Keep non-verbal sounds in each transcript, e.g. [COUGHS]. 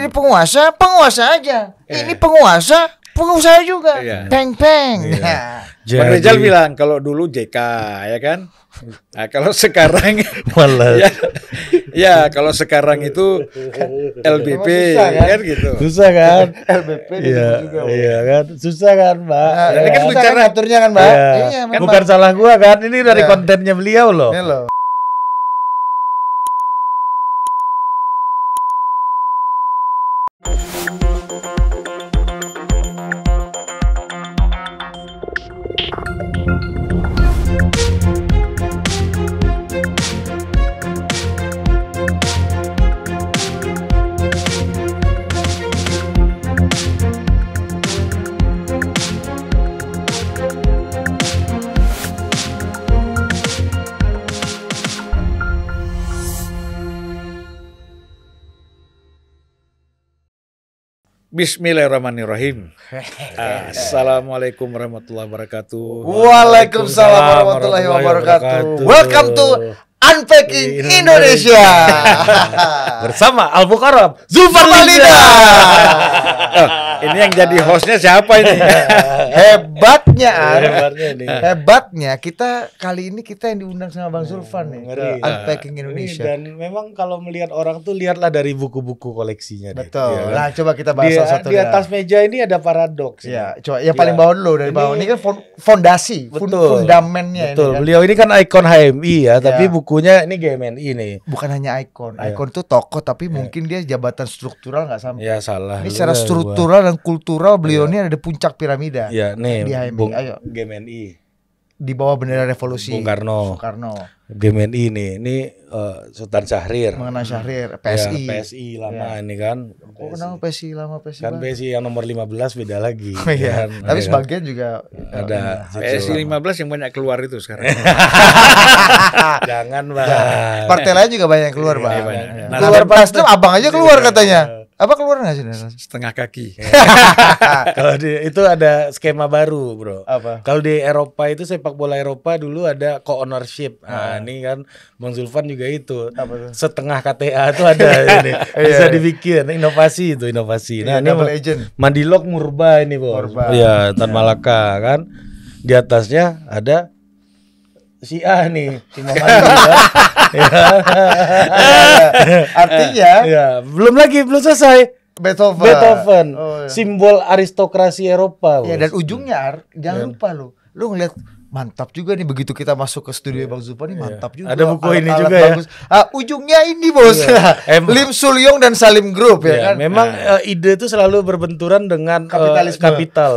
jadi penguasa, penguasa aja. Eh. Ini penguasa, penguasa juga. Iya. peng Peng peng. Iya. Yeah. Jadi... Rizal bilang kalau dulu JK ya kan. Nah, kalau sekarang [LAUGHS] malas. ya, ya kalau sekarang itu LBP susah, kan? kan gitu. Susah kan? LBP [LAUGHS] iya, juga. Iya kan? Susah kan, Mbak? Nah, ya. ini kan, kan? bicara kan, kan, Mbak? Iya. Kan, Bukan Mbak. salah gua kan, ini dari ya. kontennya beliau loh. loh. Bismillahirrahmanirrahim. [LAUGHS] Assalamualaikum warahmatullahi wabarakatuh. Waalaikumsalam warahmatullahi wabarakatuh. Welcome to Unpacking Indonesia, Indonesia. [LAUGHS] bersama Al Bukaram Zulfarmalina. oh, eh, ini yang jadi hostnya siapa ini? [LAUGHS] hebatnya, iya, hebatnya, nih. hebatnya kita kali ini kita yang diundang sama Bang hmm, Zulfan nih. Ngeri. Unpacking Indonesia. dan memang kalau melihat orang tuh lihatlah dari buku-buku koleksinya. Betul. Deh, iya kan? Nah coba kita bahas dia, satu. Di atas meja ini ada paradoks. Ya, coba ya, paling bawah dulu dari ini, bawah. Ini kan fondasi, betul, fundamennya. Betul. Ini kan. Beliau ini kan ikon HMI ya, ya. tapi buku bukunya ini GMNI ini. Bukan hanya ikon. Ikon iya. tuh tokoh tapi yeah. mungkin dia jabatan struktural nggak sama. Iya, yeah, salah. Ini secara struktural dan kultural iya. beliau ini ada di puncak piramida. Iya, nih. Di HMI. Ayo. GMNI di bawah bendera revolusi Bung Karno. Soekarno. BMI ini, ini uh, Sultan Syahrir. mengenai Syahrir, PSI. Ya, PSI lama ya. ini kan. PSI. Oh, kenapa PSI lama PSI? Kan PSI yang nomor 15 beda lagi. Oh, ya iya. kan? Tapi ya, sebagian juga eh, ada ya, PSI lima 15 yang banyak keluar itu sekarang. [LAUGHS] Jangan, Bang. Partai lain juga banyak keluar, iya, Bang. Ya, banyak. Nah, keluar Nasdem Abang aja keluar katanya. Apa keluar nggak sih? Setengah kaki. [LAUGHS] [LAUGHS] Kalau di itu ada skema baru, bro. Apa? Kalau di Eropa itu sepak bola Eropa dulu ada co-ownership. Nah, nah, ini kan Bang Zulfan juga itu. Apa tuh? Setengah KTA itu ada [LAUGHS] ini. Iya, Bisa iya. dibikin inovasi itu inovasi. Iya, nah, ini, ini agent. Mandilok Murba ini, bro Murba. Iya, Tan Malaka kan. Di atasnya ada si A nih si Mama [LAUGHS] ya. Ya. [LAUGHS] artinya ya belum lagi belum selesai Beethoven, Beethoven oh, iya. simbol aristokrasi Eropa ya, dan ujungnya Ar, jangan yeah. lupa lo lu ngeliat mantap juga nih begitu kita masuk ke studio yeah. Bang Zupa nih ya. mantap yeah. juga. Ada buku alat, ini alat juga ya. Ah, ujungnya ini bos. Yeah. Iya. [LAUGHS] Lim Sulyong dan Salim Group yeah. ya kan. Memang yeah. uh, ide itu selalu berbenturan dengan eh, kapitalisme uh, kapital.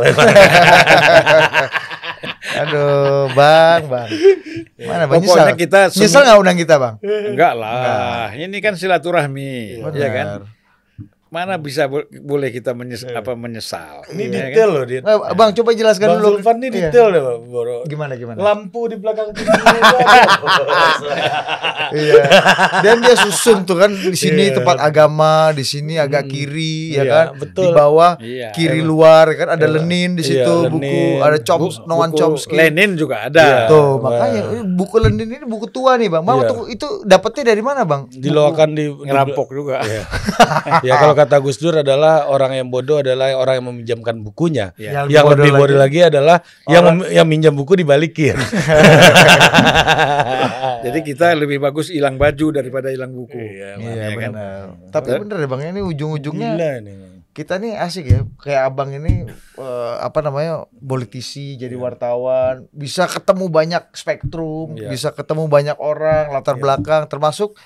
Aduh, Bang, Bang. Mana Bang? Pokoknya kita nyesel gak undang kita, Bang? Enggak lah. Enggak. Ini kan silaturahmi, Benar. ya kan? mana hmm. bisa boleh kita menyes yeah. apa menyesal. Ini yeah, kan? detail kan? loh dia. Nah, eh, bang coba jelaskan bang dulu. Bang Zulfan ini iya. detail loh, deh Gimana gimana? Lampu di belakang pintu. [LAUGHS] Iya. iya. Dan dia susun tuh kan di sini yeah. tempat agama, di sini agak hmm. kiri ya ya kan. betul. Di bawah yeah. kiri luar kan ada yeah. Lenin di iya, situ yeah, buku, Lenin. ada Choms, Bu, Noan Chomsky. Lenin juga ada. Yeah. Tuh, makanya eh, buku Lenin ini buku tua nih, Bang. Mau yeah. itu, dapetnya dari mana, Bang? Dilokan di ngerampok juga. [LAUGHS] ya kalau kata Gus Dur adalah orang yang bodoh adalah orang yang meminjamkan bukunya. Iya. Yang, yang bodoh lebih bodoh lagi, lagi adalah orang. yang mem- yang minjam buku dibalikin. [LAUGHS] Jadi kita lebih bagus hilang baju daripada hilang buku. Iya, iya kan. benar. Kan? Tapi benar, benar deh ya, Bang, ini ujung-ujungnya Gila nih kita nih asik ya kayak abang ini uh, apa namanya politisi jadi yeah. wartawan bisa ketemu banyak spektrum yeah. bisa ketemu banyak orang latar yeah. belakang termasuk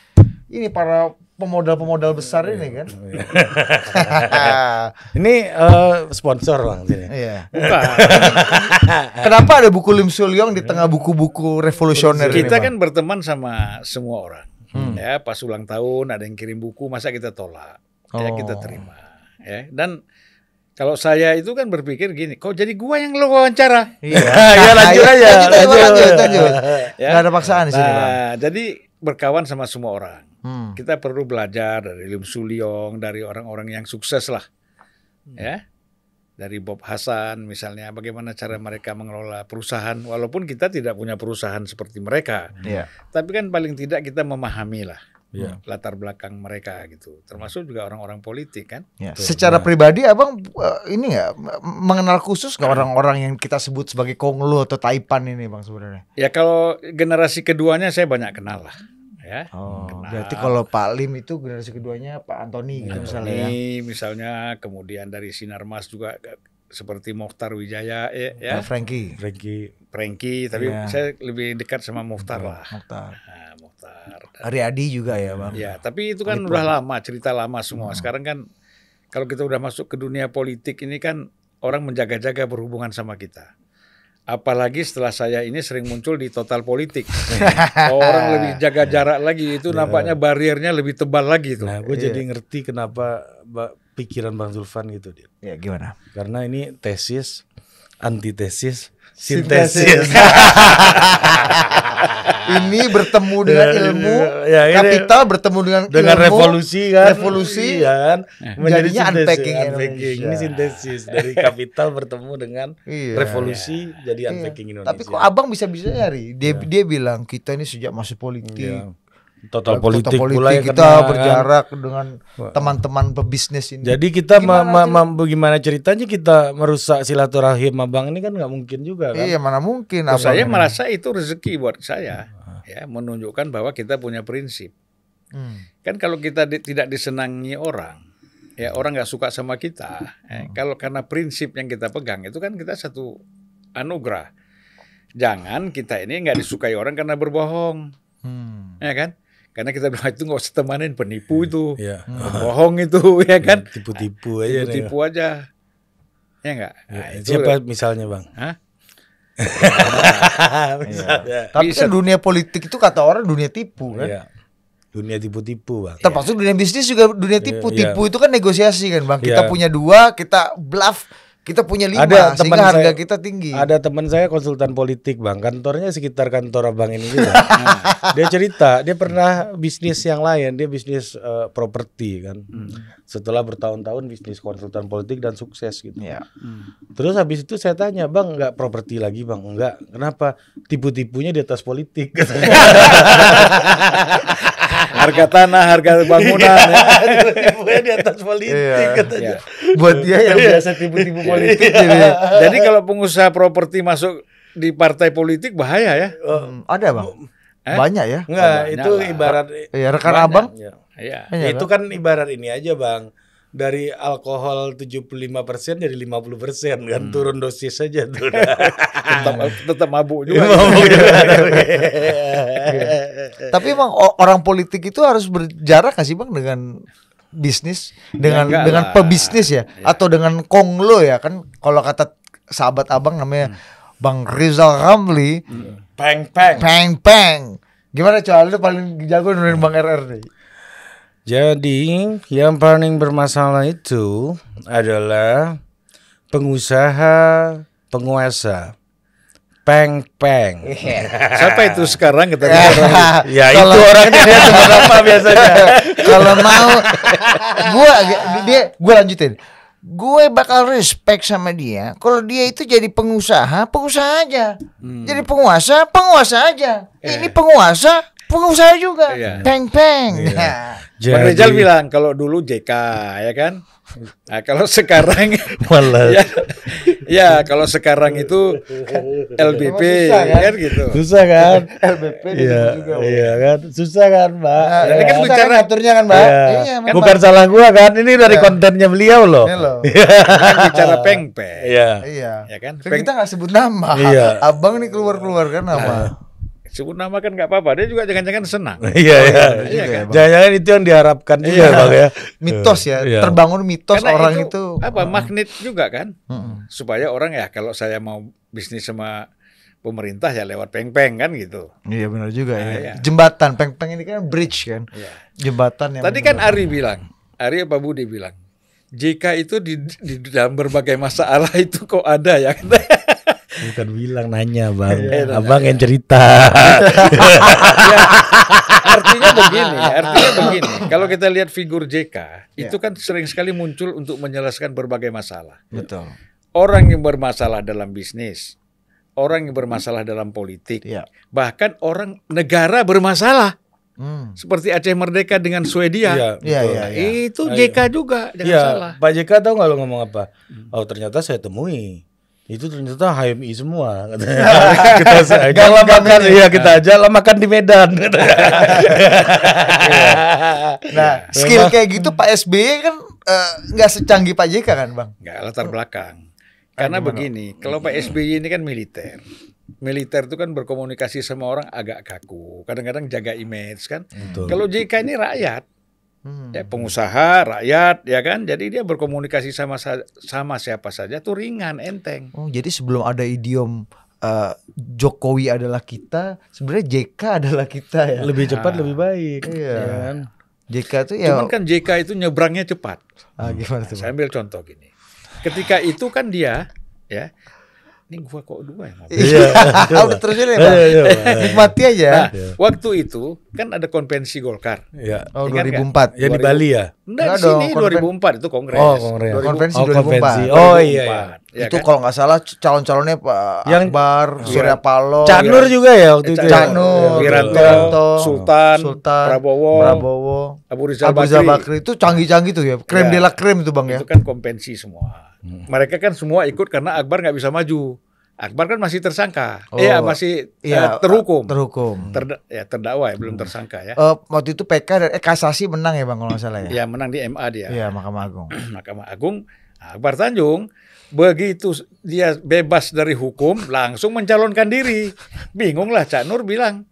ini para pemodal-pemodal besar ini kan. [LAUGHS] ini uh, sponsor bang sini. Iya. [LAUGHS] Kenapa ada buku Lim Sul Yong di tengah buku-buku revolusioner Kita ini, kan bang? berteman sama semua orang. Hmm. Ya, pas ulang tahun ada yang kirim buku, masa kita tolak? Ya, oh. Ya kita terima. Ya, dan kalau saya itu kan berpikir gini, kok jadi gua yang lo wawancara? Iya, [LAUGHS] ya iya, lanjut aja, lanjut, lanjut, lanjut. lanjut. ya. Gak ada paksaan di nah, sini, Bang. Jadi berkawan sama semua orang. Hmm. Kita perlu belajar dari Lim Suliong, dari orang-orang yang sukses lah, hmm. ya, dari Bob Hasan misalnya, bagaimana cara mereka mengelola perusahaan, walaupun kita tidak punya perusahaan seperti mereka, yeah. tapi kan paling tidak kita memahami lah yeah. latar belakang mereka gitu termasuk juga orang-orang politik kan yeah. Iya. secara nah. pribadi abang eh, ini nggak mengenal khusus nggak iya. orang-orang yang kita sebut sebagai konglo atau taipan ini bang sebenarnya ya kalau generasi keduanya saya banyak kenal lah ya. Oh, kenal. berarti kalau Pak Lim itu generasi keduanya Pak Antoni gitu Antoni, misalnya. Ini ya. misalnya kemudian dari Sinar Mas juga eh, seperti Mokhtar Wijaya eh, ya, ya. Frankie. Frankie. Frankie, tapi ya. saya lebih dekat sama Mokhtar lah. Mokhtar. Nah, Mokhtar. Ari ah, Adi juga ya, Bang. Ya, tapi itu kan Adi udah lama, cerita lama semua. Hmm. Sekarang kan kalau kita udah masuk ke dunia politik ini kan orang menjaga-jaga berhubungan sama kita. Apalagi setelah saya ini sering muncul di total politik. [LAUGHS] Orang lebih jaga jarak lagi itu iya. nampaknya bariernya lebih tebal lagi tuh. Nah, gue iya. jadi ngerti kenapa pikiran Bang Zulfan gitu dia. Ya gimana? Karena ini tesis, antitesis, sintesis. sintesis. [LAUGHS] ini bertemu dengan [LAUGHS] iya, ilmu iya, iya. ya, ya, kapital bertemu dengan dengan ilmu, revolusi kan revolusi kan eh, menjadi unpacking, unpacking. ini sintesis dari kapital bertemu dengan revolusi jadi unpacking iya. Indonesia tapi kok abang bisa bisa nyari dia dia bilang kita ini sejak masuk politik total politik, total politik ya kita kena, berjarak kan. dengan teman-teman pebisnis ini. Jadi kita bagaimana ma ma ma- ceritanya kita merusak silaturahim abang ini kan nggak mungkin juga kan? Iya mana mungkin. Abang saya ini. merasa itu rezeki buat saya ya menunjukkan bahwa kita punya prinsip. Hmm. Kan kalau kita di, tidak disenangi orang, ya orang nggak suka sama kita. Ya, hmm. eh, Kalau karena prinsip yang kita pegang itu kan kita satu anugerah. Jangan kita ini nggak disukai orang karena berbohong, hmm. ya kan? Karena kita bilang itu nggak usah temanin penipu hmm. itu, yeah. Hmm. bohong itu, [LAUGHS] ya kan? Tipu-tipu aja. Tipu-tipu aja, ya nggak? Iya. Nah, itu siapa misalnya bang? Hah? [LAUGHS] Iya. Tapi kan dunia politik itu kata orang dunia tipu kan. Iya. Dunia tipu-tipu bang. Termasuk dunia bisnis juga dunia iya, tipu. Iya. Tipu itu kan negosiasi kan bang. Kita punya dua, kita bluff kita punya lima, ada sehingga saya, kita tinggi. Ada teman saya konsultan politik bang, kantornya sekitar kantor abang ini juga. [LAUGHS] Nah, dia cerita, dia pernah bisnis yang lain, dia bisnis uh, properti kan. Hmm. Setelah bertahun-tahun bisnis konsultan politik dan sukses gitu. Ya. Hmm. Terus habis itu saya tanya bang, nggak properti lagi bang, nggak. Kenapa? Tipu-tipunya di atas politik. [LAUGHS] harga tanah, harga bangunan. ya. Tipunya di atas politik iya. katanya. Iya. Buat dia yang iya, biasa tipu-tipu iya. politik. Iya. Jadi kalau pengusaha properti masuk di partai politik bahaya ya. Oh. Hmm, ada bang. Eh? Banyak ya. Enggak, itu ibarat. Ya, rekan banyak. abang. Iya. Ya. Itu kan ibarat ini aja bang dari alkohol 75% jadi 50% kan hmm. turun dosis saja tuh. [LAUGHS] tetap tetap mabuk juga. mabuk juga. [LAUGHS] Iya. Tapi emang orang politik itu harus berjarak gak sih Bang dengan bisnis dengan ya dengan pebisnis ya, ya atau dengan konglo ya kan kalau kata sahabat Abang namanya hmm. Bang Rizal Ramli hmm. peng peng peng peng gimana coba lu paling jago nemuin Bang RR nih jadi yang paling bermasalah itu adalah pengusaha, penguasa, peng peng. Yeah. Siapa itu sekarang kita bicara? [LAUGHS] ya kalo, itu orangnya dia teman apa biasanya? [LAUGHS] Kalau mau, gua dia gua lanjutin. Gue bakal respect sama dia. Kalau dia itu jadi pengusaha, pengusaha aja. Hmm. Jadi penguasa, penguasa aja. Yeah. Ini penguasa, pengusaha juga. Yeah. Peng peng. Yeah. Iya. Jadi, Bang Rizal bilang kalau dulu JK ya kan. Nah, kalau [LAUGHS] sekarang ya, ya kalau sekarang itu LBP susah, kan? kan gitu. Susah kan? LBP [LAUGHS] ya, juga. Iya kan? Susah kan, Mbak. Nah, ya, ini kan, kan bicara kan aturnya kan, Mbak. Ya. Iya, kan, bukan Mbak. salah gua kan. Ini dari ya. kontennya beliau loh. Ini loh. [LAUGHS] Iya. kan bicara pengpe. Iya. Iya. Ya kan? kan? Peng... Kita nggak sebut nama. Iya. Abang nih keluar-keluar kan nah. nama. Nah sebut nama kan nggak apa-apa. Dia juga jangan-jangan senang. [LAUGHS] Iya, iya. Oh, iya, iya kan? Jangan-jangan itu yang diharapkan juga, iya, Bang ya. ya. Mitos ya, iya. terbangun mitos Karena orang itu, itu apa uh. magnet juga kan. Uh -uh. Supaya orang ya kalau saya mau bisnis sama pemerintah ya lewat peng-peng kan gitu. Iya benar juga nah, ya. Iya. Jembatan peng-peng ini kan bridge kan. Iya. Jembatan yang Tadi kan Ari bilang, Ari apa Budi bilang, JK itu di, di dalam berbagai masalah itu kok ada ya. [LAUGHS] bukan bilang nanya bang ya, abang yang cerita [LAUGHS] ya, artinya [LAUGHS] begini artinya begini kalau kita lihat figur JK ya. itu kan sering sekali muncul untuk menyelesaikan berbagai masalah betul orang yang bermasalah dalam bisnis orang yang bermasalah dalam politik ya. bahkan orang negara bermasalah Hmm. Seperti Aceh Merdeka dengan Swedia. ya, betul. Nah, ya, ya, Ya. Itu ah, JK iya. juga, jangan ya, salah. Pak JK tahu nggak lo ngomong apa? Hmm. Oh ternyata saya temui itu ternyata HMI semua [LAUGHS] kan, iya, kita aja Gak lama makan kita aja lah makan di Medan iya. nah iya. skill kayak gitu Pak SBY kan eh, nggak uh, secanggih Pak JK kan bang nggak latar belakang nah, karena begini kalau Pak SBY ini kan militer militer itu kan berkomunikasi sama orang agak kaku kadang-kadang jaga image kan kalau JK ini rakyat Hmm. Ya, pengusaha, rakyat, ya kan. Jadi dia berkomunikasi sama sama siapa saja tuh ringan, enteng. Oh, jadi sebelum ada idiom uh, Jokowi adalah kita, sebenarnya JK adalah kita ya. Lebih cepat nah, lebih baik. Iya. Ya kan? JK itu ya. Cuman kan JK itu nyebrangnya cepat. Ah, gimana tuh? Nah, saya ambil contoh gini. Ketika itu kan dia ya ini gua kok dua ya, Iya. Udah [LAUGHS] terusin ya, Pak. Iya, iya, iya. Nikmati aja. Nah, yeah. waktu itu kan ada konvensi Golkar. Iya. Yeah. Oh, 2004. Kan? Ya di Bali ya? Enggak, di sini 2004 itu kongres. Oh, kongres. 2000... Konvensi oh, 2004. Konvensi. Oh, iya, iya. Ya, itu kan? kalau nggak salah calon-calonnya Pak yang Akbar, Surya Paloh, Canur ya. juga ya waktu eh, itu. Ya? Canur, Wiranto, Wiranto Sultan, Sultan, Prabowo, Prabowo, Abu Rizal, Abu Rizal Bakri. Bakri itu canggih-canggih tuh ya. Krem ya. de la krem itu Bang ya. Itu kan kompensi semua. Mereka kan semua ikut karena Akbar nggak bisa maju. Akbar kan masih tersangka. Oh, iya, masih iya, eh, terhukum. Terhukum. Ter, ya terdakwa ya, belum tersangka ya. Uh, waktu itu PK dan eh, kasasi menang ya Bang kalau nggak salah ya. Iya, menang di MA dia. Iya, Mahkamah Agung. [CLEARS THROAT] Mahkamah Agung Akbar Tanjung begitu dia bebas dari hukum langsung mencalonkan diri. Bingunglah Cak Nur bilang.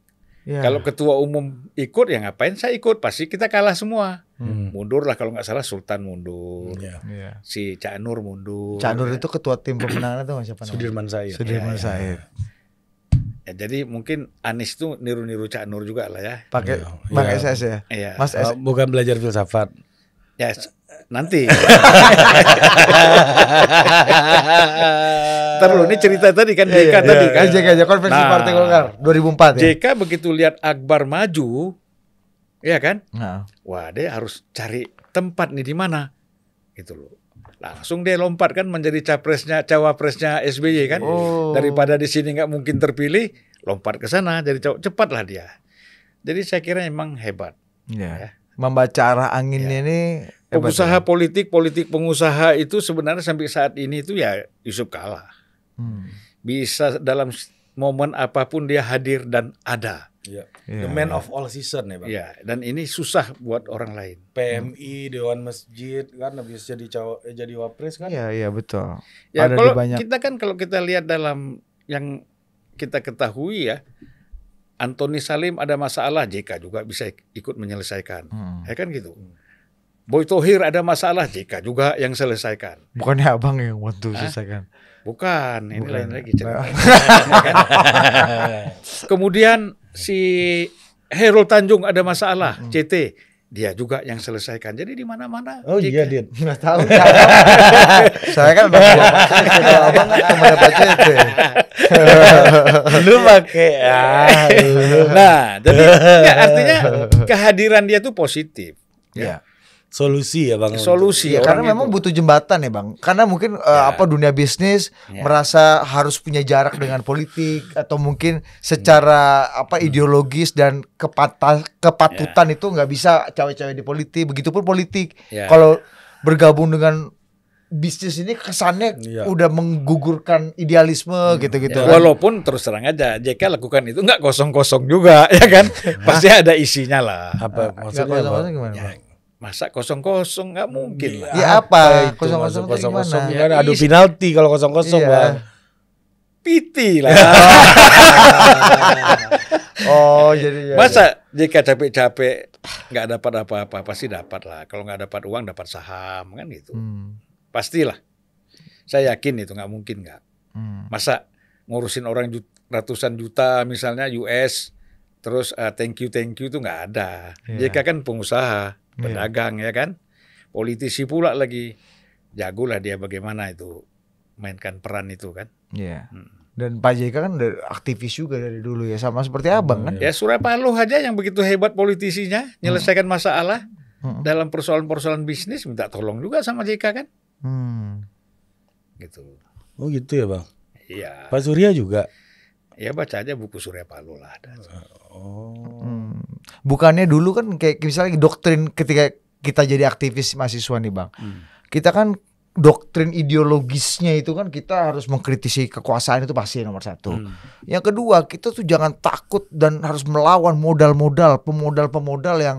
Ya. Kalau ketua umum ikut ya ngapain saya ikut? Pasti kita kalah semua. Hmm. Mundur lah kalau nggak salah Sultan mundur. Yeah. Iya. Si Cak Nur mundur. Cak Nur itu ketua tim pemenangan itu siapa namanya? Sudirman Said. Sudirman ya, Said. Ya, jadi mungkin Anies itu niru-niru Cak Nur juga lah ya. Pakai ya, ya. SS ya. Iya. Mas S. Oh, bukan belajar filsafat. Ya nanti. [LAUGHS] Ntar lu ini cerita tadi kan iya, JK tadi kan. JK, JK konvensi nah, Partai Golkar 2004 ya. JK begitu lihat Akbar maju, Iya kan? Nah. Wah, dia harus cari tempat nih di mana. Gitu loh. Langsung dia lompat kan menjadi capresnya, cawapresnya SBY kan. Oh. Daripada di sini nggak mungkin terpilih, lompat ke sana jadi cowok cepatlah dia. Jadi saya kira emang hebat. Iya. ya. Membaca arah anginnya ya. ini pengusaha ya. politik, politik pengusaha itu sebenarnya sampai saat ini itu ya Yusuf kalah. Hmm. Bisa dalam momen apapun dia hadir dan ada Yeah. Iya. The man of all season ya bang. Yeah. Dan ini susah buat orang lain. PMI, Dewan Masjid kan habis jadi caw eh, jadi wapres kan? Iya yeah, yeah, betul. Ya Ada kalau banyak... kita kan kalau kita lihat dalam yang kita ketahui ya, Antoni Salim ada masalah, JK juga bisa ikut menyelesaikan. Hmm. Ya kan gitu. Boy Tohir ada masalah, JK juga yang selesaikan. Bukannya abang yang waktu selesaikan. Bukan, ini Bukan. lain lagi cerita. [LAUGHS] Kemudian si Herul Tanjung ada masalah hmm. CT dia juga yang selesaikan. Jadi di mana-mana. Oh jika... iya, dia [LAUGHS] nggak tahu. [LAUGHS] saya kan udah dua abang kan CT. lu pakai. Ah, [LAUGHS] nah, jadi ya, artinya kehadiran dia tuh positif. Ya. ya solusi ya bang solusi ya, karena itu. memang butuh jembatan ya bang karena mungkin ya. uh, apa dunia bisnis ya. merasa harus punya jarak dengan politik atau mungkin secara hmm. apa ideologis dan kepata, kepatutan ya. itu nggak bisa cawe-cawe di politik begitupun politik ya. kalau bergabung dengan bisnis ini kesannya ya. udah menggugurkan idealisme gitu gitu-gitu. Ya. Kan? Walaupun terus terang aja JK lakukan itu nggak kosong-kosong juga [LAUGHS] ya kan, pasti ada isinya lah. Apa maksudnya? Gak kosong gimana? Ya, masa kosong kosong nggak mungkin lah. Ya apa, kosong kosong kosong kosong ya, adu iya. penalti kalau kosong kosong iya. bang. Piti lah. [LAUGHS] oh jadi. Ya, masa ya. jika capek-capek nggak dapat apa-apa pasti dapat lah. Kalau nggak dapat uang dapat saham kan gitu. Hmm. Pastilah. Saya yakin itu nggak mungkin nggak. Hmm. Masa ngurusin orang jut- ratusan juta misalnya US terus uh, thank you thank you itu nggak ada. Yeah. Jika kan pengusaha Iya. pedagang yeah. ya kan politisi pula lagi jagulah dia bagaimana itu mainkan peran itu kan iya yeah. hmm. dan Pak JK kan aktivis juga dari dulu ya sama seperti abang kan ya Surya Paloh aja yang begitu hebat politisinya hmm. menyelesaikan masalah hmm. dalam persoalan-persoalan bisnis minta tolong juga sama JK kan hmm. gitu oh gitu ya bang iya Pak Surya juga Ya baca aja buku Surya Paloh lah. Eh, oh. Hmm. Bukannya dulu kan kayak misalnya doktrin ketika kita jadi aktivis mahasiswa nih bang, hmm. kita kan doktrin ideologisnya itu kan kita harus mengkritisi kekuasaan itu pasti nomor satu. Hmm. Yang kedua kita tuh jangan takut dan harus melawan modal-modal, pemodal-pemodal yang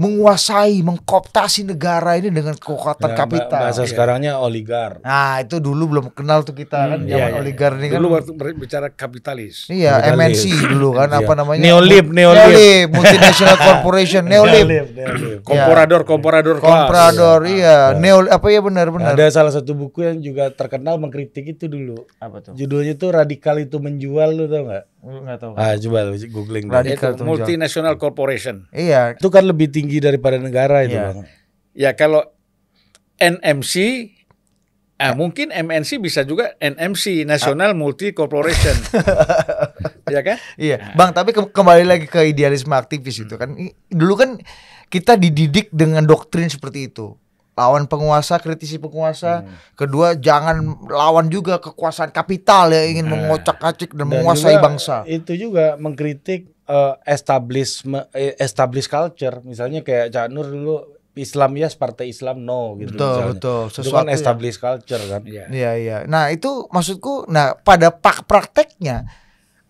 menguasai, mengkooptasi negara ini dengan kekuatan ya, kapital. Bahasa ya. sekarangnya oligar. Nah, itu dulu belum kenal tuh kita kan, hmm, kan zaman iya, iya. oligar ini dulu kan. Dulu bicara kapitalis. Iya, MNC dulu kan iya. apa namanya? Neolib, Neolib. Neolib, multinational [LAUGHS] corporation, Neolib. Neolib, Neolib. Iya. Komporador, Komporador Komporador, iya. iya. iya. Neol apa ya benar-benar. Ada salah satu buku yang juga terkenal mengkritik itu dulu. Apa tuh? Judulnya tuh Radikal itu menjual lu tau gak? Enggak tahu. Ah, coba lu googling. Radikal itu multinational corporation. Iya. Itu kan lebih tinggi daripada negara itu, iya. Bang. Ya, kalau NMC Ah, mungkin MNC bisa juga NMC National ah. Multi Corporation. [LAUGHS] ya kan? Iya. Nah. Bang, tapi ke kembali lagi ke idealisme aktivis itu kan. Dulu kan kita dididik dengan doktrin seperti itu lawan penguasa, kritisi penguasa. Hmm. Kedua, jangan lawan juga kekuasaan kapital yang ingin nah. mengocak-acik dan, dan menguasai juga, bangsa. Itu juga mengkritik uh, eh, establish eh, establish culture, misalnya kayak Cak Nur dulu Islam ya, partai Islam no gitu. Betul, misalnya. betul. Sesuatu itu kan ya. establish ya. culture kan. Iya, yeah. iya. Nah, itu maksudku nah pada pak prakteknya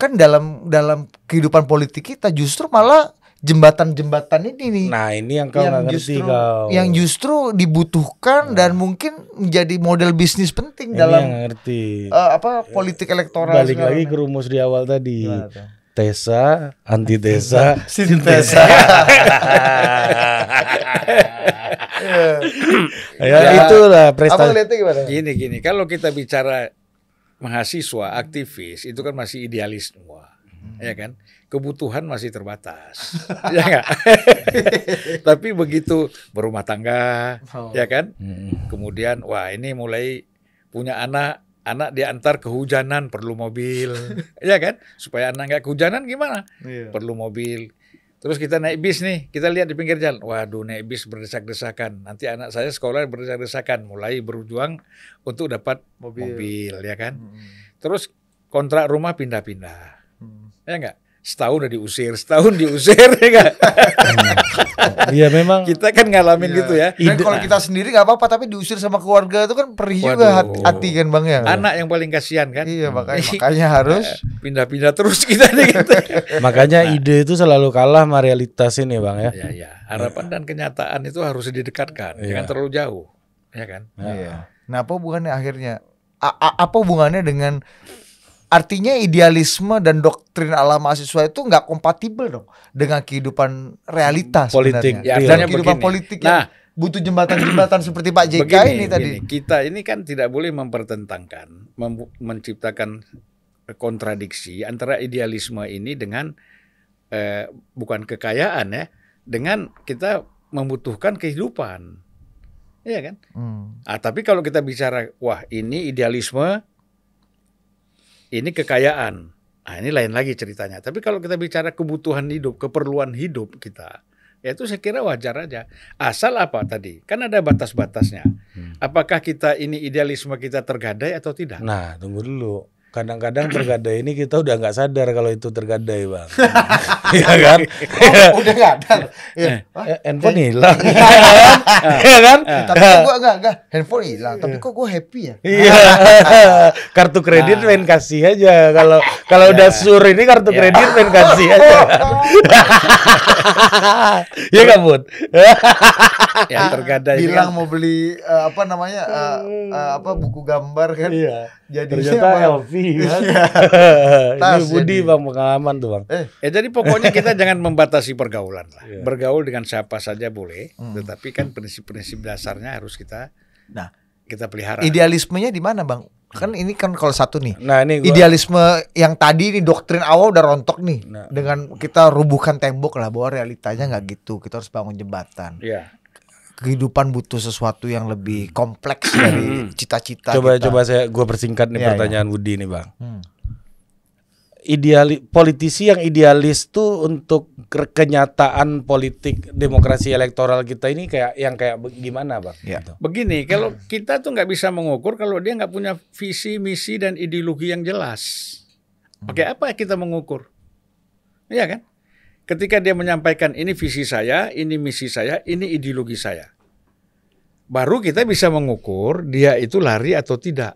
kan dalam dalam kehidupan politik kita justru malah jembatan-jembatan ini nih. Nah, ini yang kau yang ngerti justru, kau. Yang justru dibutuhkan nah. dan mungkin menjadi model bisnis penting ini dalam yang ngerti. Uh, apa politik eh, elektoral. Balik lagi ke rumus di awal tadi. Nah, tesa, antitesa, [LAUGHS] sintesa. [LAUGHS] ya, ya itulah prestasi. Gini gini, kalau kita bicara mahasiswa aktivis itu kan masih idealis semua ya kan? Kebutuhan masih terbatas, [LAUGHS] ya nggak? [LAUGHS] Tapi begitu berumah tangga, oh. ya kan? Hmm. Kemudian wah ini mulai punya anak, anak diantar kehujanan perlu mobil, [LAUGHS] ya kan? Supaya anak nggak kehujanan gimana? Yeah. Perlu mobil. Terus kita naik bis nih, kita lihat di pinggir jalan. Waduh, naik bis berdesak-desakan. Nanti anak saya sekolah berdesak-desakan, mulai berjuang untuk dapat mobil, mobil ya kan? Hmm. Terus kontrak rumah pindah-pindah ya enggak setahun udah diusir, setahun diusir ya enggak? Hmm. Iya memang. Kita kan ngalamin ya. gitu ya. Dan kalau kita sendiri nggak apa-apa tapi diusir sama keluarga itu kan perih Waduh. juga hati, hati kan Bang ya. Anak yang paling kasihan kan. Iya hmm. makanya makanya harus [LAUGHS] eh, pindah-pindah terus kita nih gitu. [LAUGHS] makanya nah. ide itu selalu kalah sama realitas ini Bang ya. Iya iya. Harapan ya. dan kenyataan itu harus didekatkan, ya. jangan terlalu jauh. Ya kan? Iya. Nah, nah apa bukannya akhirnya A, a, apa hubungannya dengan Artinya idealisme dan doktrin ala mahasiswa itu nggak kompatibel dong dengan kehidupan realitas politik ya, sebenarnya. ya, dan kehidupan begini. politik nah, yang butuh jembatan-jembatan seperti Pak JK begini, ini tadi. Begini, kita ini kan tidak boleh mempertentangkan, mem menciptakan kontradiksi antara idealisme ini dengan eh, bukan kekayaan ya, dengan kita membutuhkan kehidupan. Iya kan? Hmm. Ah, tapi kalau kita bicara wah ini idealisme ini kekayaan. Nah, ini lain lagi ceritanya. Tapi kalau kita bicara kebutuhan hidup, keperluan hidup kita, ya itu saya kira wajar aja. Asal apa tadi? Kan ada batas-batasnya. Hmm. Apakah kita ini idealisme kita tergadai atau tidak? Nah, tunggu dulu kadang-kadang tergadai ini kita udah nggak sadar kalau itu tergadai bang [LAUGHS] ya kan oh, iya. udah nggak ya. handphone hilang ya kan tapi kok gua nggak nggak handphone hilang tapi iya. kok gue happy ya iya [LAUGHS] kartu kredit nah. main kasih aja kalau kalau iya. udah sur ini kartu kredit main kasih [LAUGHS] aja ya kan bud yang tergadai bilang kan. mau beli eh, apa namanya eh, hmm. eh, apa buku gambar kan iya jadi ternyata siapa? LV [LAUGHS] kan? Iya. [LAUGHS] ini Budi jadi. bang pengalaman tuh bang eh. eh jadi pokoknya kita jangan membatasi pergaulan lah yeah. bergaul dengan siapa saja boleh hmm. tetapi kan prinsip-prinsip dasarnya harus kita nah kita pelihara idealismenya di mana bang kan ini kan kalau satu nih nah ini gua... idealisme yang tadi ini doktrin awal udah rontok nih nah. dengan kita rubuhkan tembok lah bahwa realitanya nggak gitu kita harus bangun jembatan yeah kehidupan butuh sesuatu yang lebih hmm. kompleks dari hmm. cita-cita. Coba kita. coba saya gue persingkat nih ya, ya. pertanyaan ya. Budi nih bang. Hmm. Ideali politisi yang idealis tuh untuk kenyataan politik demokrasi elektoral kita ini kayak yang kayak gimana bang? Ya. Gitu. Begini kalau hmm. kita tuh nggak bisa mengukur kalau dia nggak punya visi misi dan ideologi yang jelas. Hmm. Oke apa kita mengukur? Iya kan? Ketika dia menyampaikan ini visi saya, ini misi saya, ini ideologi saya. Baru kita bisa mengukur dia itu lari atau tidak.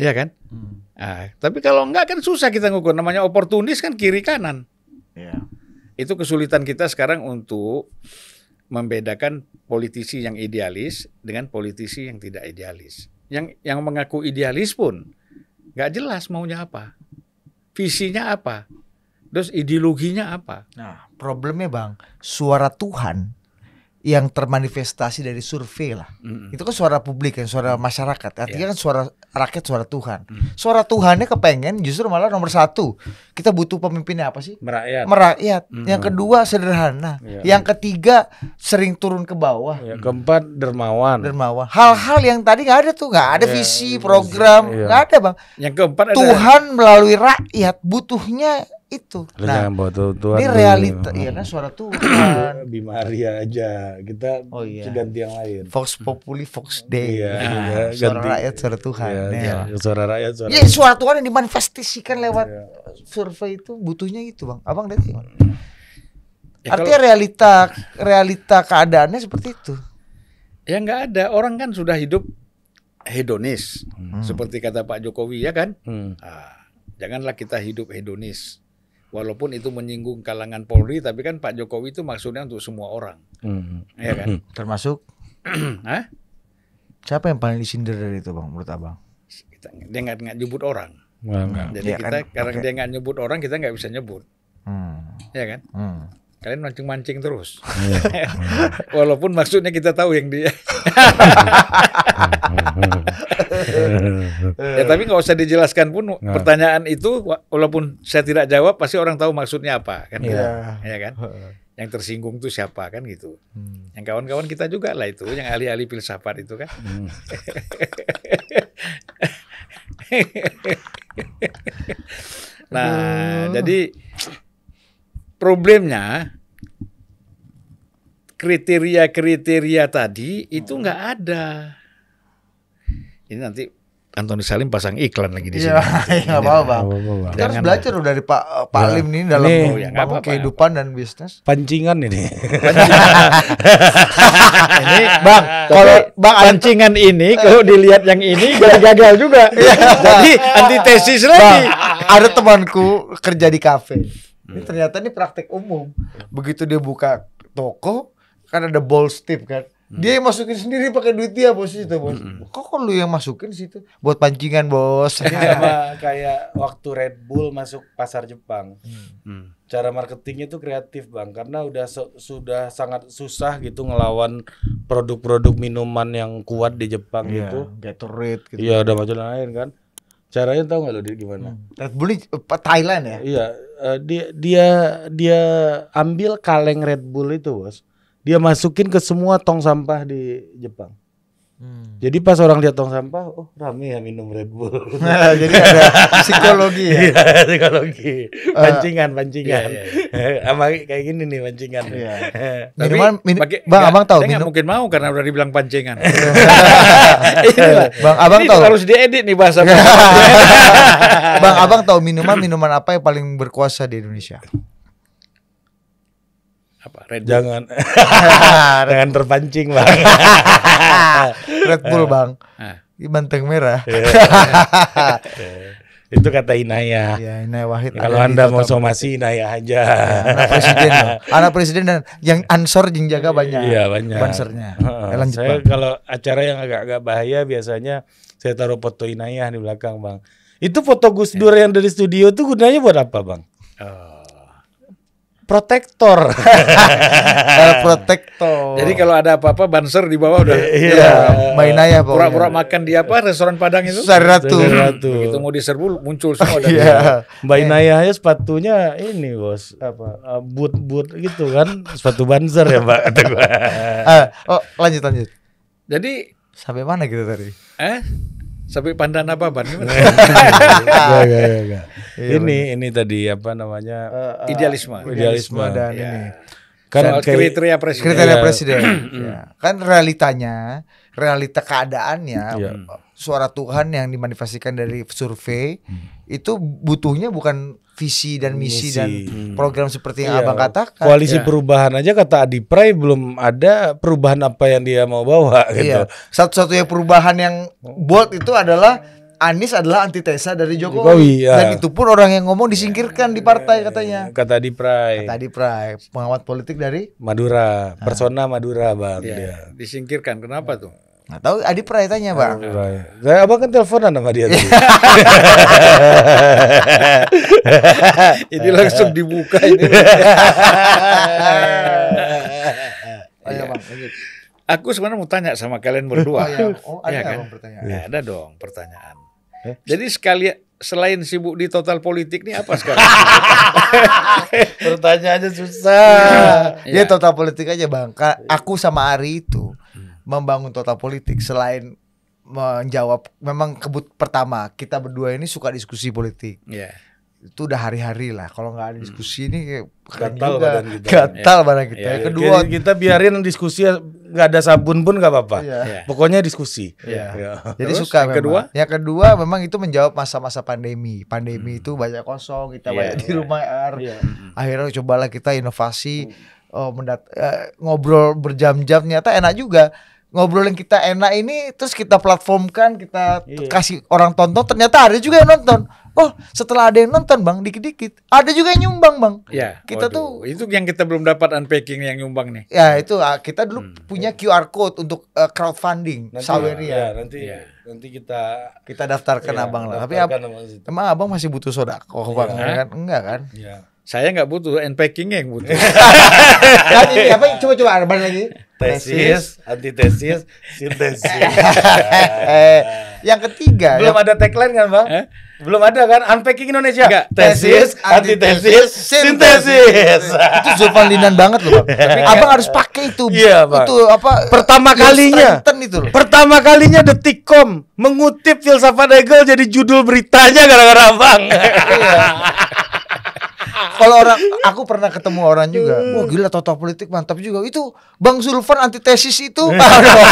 Iya kan? Hmm. Nah, tapi kalau enggak kan susah kita ngukur. Namanya oportunis kan kiri kanan. Yeah. Itu kesulitan kita sekarang untuk membedakan politisi yang idealis dengan politisi yang tidak idealis. Yang yang mengaku idealis pun nggak jelas maunya apa, visinya apa. Terus ideologinya apa? Nah, problemnya Bang, suara Tuhan yang termanifestasi dari survei lah. Mm -hmm. Itu kan suara publik kan, suara masyarakat. Artinya yeah. kan suara rakyat suara Tuhan. Hmm. Suara Tuhannya kepengen justru malah nomor satu. Kita butuh pemimpinnya apa sih? Merakyat. Merakyat. Hmm. Yang kedua sederhana. Ya. Yang ketiga sering turun ke bawah. Ya, keempat dermawan. Dermawan. Hal-hal yang tadi nggak ada tuh, nggak ada ya, visi, iya, program, iya. nggak ya. ada bang. Yang keempat ada. Tuhan melalui rakyat butuhnya itu. Nah, butuh Tuhan ini realita, iya kan suara Tuhan. [COUGHS] Bimaria aja, kita oh, iya. ganti yang lain. Fox Populi, Fox Day. Iya, nah, ya, suara ganti. rakyat, suara Tuhan. Iya ya, suara rakyat suara ya, suara Tuhan yang dimanifestasikan lewat ya. survei itu butuhnya itu bang abang dari ya, artinya kalau, realita realita keadaannya seperti itu ya nggak ada orang kan sudah hidup hedonis hmm. seperti kata Pak Jokowi ya kan hmm. nah, janganlah kita hidup hedonis walaupun itu menyinggung kalangan Polri tapi kan Pak Jokowi itu maksudnya untuk semua orang hmm. ya kan hmm. termasuk [CLEARS THROAT] Hah? siapa yang paling disindir dari itu bang menurut abang dia nggak nggak nyebut orang. Hmm. Jadi ya kita kan? karena okay. dia nggak nyebut orang kita nggak bisa nyebut, hmm. ya kan? Hmm. Kalian mancing-mancing terus, iya. [LAUGHS] walaupun maksudnya kita tahu yang dia. [LAUGHS] [LAUGHS] ya tapi nggak usah dijelaskan pun nah. pertanyaan itu, walaupun saya tidak jawab pasti orang tahu maksudnya apa, kan? Yeah. Ya iya kan? yang tersinggung tuh siapa kan gitu. Hmm. Yang kawan-kawan kita juga lah itu, yang ahli-ahli filsafat itu kan. Hmm. [LAUGHS] nah, hmm. jadi problemnya kriteria-kriteria tadi itu hmm. nggak ada. Ini nanti Antoni Salim pasang iklan lagi di iya, sini. [LAUGHS] Iya, enggak apa-apa. Iya. Kita harus belajar dari Pak eh, Palim iya. Lim ini dalam nih, ya, apa, kehidupan apa. dan bisnis. Pancingan ini. [LAUGHS] ini Bang, kalau Bang pancingan ini kalau eh. dilihat yang ini gagal juga. [LAUGHS] Jadi antitesis lagi. ada temanku kerja di kafe. Ini hmm. ternyata ini praktik umum. Begitu dia buka toko, kan ada ball stip kan Hmm. Dia yang masukin sendiri pakai duit dia bos itu bos. hmm, hmm. Kok, kok lu yang masukin situ? Buat pancingan bos. sama kayak waktu Red Bull masuk pasar Jepang. Mm. Cara marketingnya tuh kreatif bang, karena udah so, sudah sangat susah gitu ngelawan produk-produk minuman yang kuat di Jepang yeah, gitu. Gatorade gitu. Iya, ada macam lain kan. Caranya tau gak lo dia gimana? Hmm. Red Bull eh, Thailand ya? Iya, eh, dia dia dia ambil kaleng Red Bull itu bos dia masukin ke semua tong sampah di Jepang. Hmm. Jadi pas orang lihat tong sampah, oh rame ya minum Red Bull. Nah, [LAUGHS] jadi ada psikologi ya. Iya, psikologi. Eh. Pancingan, pancingan. Iya, iya. iya. [LAUGHS] Sama kayak gini nih pancingan. Iya. [LAUGHS] Minuman min pake, Bang, gak, Abang tahu saya minum. mungkin mau karena udah dibilang pancingan. Iya. Bang, Abang Ini tahu. harus diedit nih bahasa. bang, Abang tahu minuman-minuman apa yang paling berkuasa di Indonesia? apa Red jangan [LAUGHS] jangan terpancing bang [LAUGHS] Red Bull bang ah. banteng merah iya. [LAUGHS] itu kata Inaya. Ya, Inaya Wahid. kalau Anda mau somasi Inaya aja. Iya, anak presiden. anak presiden dan yang ansor yang jaga iya, banyak. Iya, banyak. Bansernya. Uh, ya, saya kalau acara yang agak-agak bahaya biasanya saya taruh foto Inaya di belakang, Bang. Itu foto Gus Dur yang dari studio itu gunanya buat apa, Bang? Oh protektor. Para [LAUGHS] protektor. Jadi kalau ada apa-apa banser di bawah udah. Iya, ya, main aja pokoknya. Pura-pura makan di apa restoran Padang itu? Sari Ratu. Sari Ratu. Begitu mau diserbu muncul [LAUGHS] semua dari. Iya. Gitu. Mbak eh. Inaya aja sepatunya ini, Bos. Apa? Eh, Boot-boot gitu kan, sepatu banser ya, Mbak kata [LAUGHS] ah, oh, lanjut lanjut. Jadi sampai mana gitu tadi? Eh? sampai pandan apa ban? [LAUGHS] Iya, ini ini tadi apa namanya uh, uh, idealisme. Idealisme, idealisme dan ya. ini kan kriteria presiden. Kriteria iya. presiden. [CLEARS THROAT] ya. Kan realitanya, realita keadaannya ya suara Tuhan yang dimanifestasikan dari survei hmm. itu butuhnya bukan visi dan misi, misi. dan hmm. program seperti yang iya. abang katakan. Koalisi ya. perubahan aja kata Adi Pray belum ada perubahan apa yang dia mau bawa iya. gitu. Iya. Satu-satunya perubahan yang buat itu adalah Anies adalah antitesa dari Jokowi, Jokowi ya. dan itu pun orang yang ngomong disingkirkan di partai iya, katanya. Kata Adi Pray. Kata Adi Pray, pengamat politik dari Madura, ah. persona Madura bang. Ya, Disingkirkan, kenapa tuh? Nggak tahu Adi pernah tanya bang. Saya abang kan teleponan sama dia. [LAUGHS] ini langsung dibuka ini. Ayo [LAUGHS] oh, iya, bang, Aku sebenarnya mau tanya sama kalian berdua. Oh, iya, oh ada ya, kan? pertanyaan. Ya, ada dong pertanyaan. Eh? Jadi sekali selain sibuk di total politik nih apa sekarang? [LAUGHS] Pertanyaannya susah. Ya, ya total politik aja bang. Aku sama Ari itu membangun total politik selain menjawab memang kebut pertama kita berdua ini suka diskusi politik. Yeah. Itu udah hari-hari lah. Kalau nggak ada hmm. diskusi hmm. ini ya, gatal juga. kita. Gatal ya. badan kita. [LAUGHS] Ya, Kedua Jadi kita biarin diskusi nggak ada sabun pun nggak apa-apa. Ya. ya. Pokoknya diskusi. Ya. Ya. Jadi Terus, suka yang memang. kedua. Yang kedua memang itu menjawab masa-masa pandemi. Pandemi hmm. itu banyak kosong, kita yeah. banyak di rumah air. Er. Yeah. Akhirnya cobalah kita inovasi hmm. oh, mendat uh, ngobrol berjam-jam ternyata enak juga ngobrolin kita enak ini terus kita platformkan kita iya. kasih orang tonton ternyata ada juga yang nonton oh setelah ada yang nonton bang dikit-dikit ada juga yang nyumbang bang ya kita waduh. tuh itu yang kita belum dapat unpacking yang nyumbang nih ya itu ah, kita dulu hmm. punya QR code untuk uh, crowdfunding nanti, Saweria ya, nanti ya. nanti kita kita daftarkan ya, abang lah daftarkan tapi ab abang, masih butuh soda kok iya. bang ya. kan enggak kan ya. Saya nggak butuh, unpacking yang butuh. [LAUGHS] Dan ini apa? Coba-coba arban lagi. Tesis, antitesis, sintesis. [LAUGHS] eh, yang ketiga. Belum yang... ada tagline kan, Bang? Eh? Belum ada kan? Unpacking Indonesia. Enggak. Tesis, antitesis, sintesis. itu Zulfan banget loh, Bang. Abang harus pakai itu. Iya, Bang. Itu apa? Pertama kalinya. itu loh. Pertama kalinya Detikcom mengutip filsafat Hegel jadi judul beritanya gara-gara Abang. Iya. Kalau orang aku pernah ketemu orang juga. Hmm. Wah oh, gila totok politik mantap juga. Itu Bang Zulfan antitesis itu.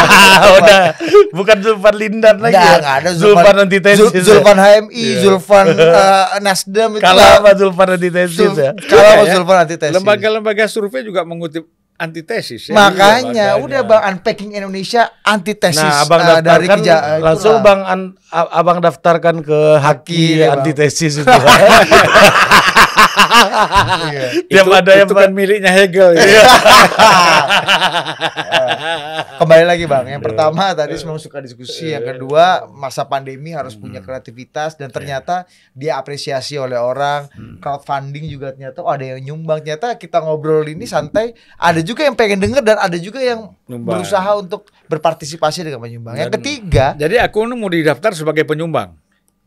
[LAUGHS] Udah bukan Zulfan Lindan lagi. Nah, ya. ada Zulfan, Zulfan antitesis. Ya? Zulfan HMI, yeah. Zulfan uh, [LAUGHS] Nasdem itu. Kalau apa Zulfan antitesis Zul ya. Kalau apa Zulfan antitesis. Lembaga-lembaga survei juga mengutip antitesis ya. Makanya, iya, udah Bang Unpacking Indonesia antitesis nah, abang uh, dari keja langsung Bang an, Abang daftarkan ke Haki, Haki iya, antitesis itu. [LAUGHS] iya. Tiap itu, ada yang bukan miliknya Hegel. Iya. Iya. [LAUGHS] Ya. Iya. Kembali lagi bang, yang iya. pertama tadi semua suka diskusi, yang kedua masa pandemi harus punya hmm. kreativitas dan ternyata dia apresiasi oleh orang, hmm. crowdfunding juga ternyata oh, ada yang nyumbang, ternyata kita ngobrol ini santai, ada juga yang pengen denger dan ada juga yang nyumbang. berusaha untuk berpartisipasi dengan penyumbang. Yang ketiga, jadi aku mau didaftar sebagai penyumbang.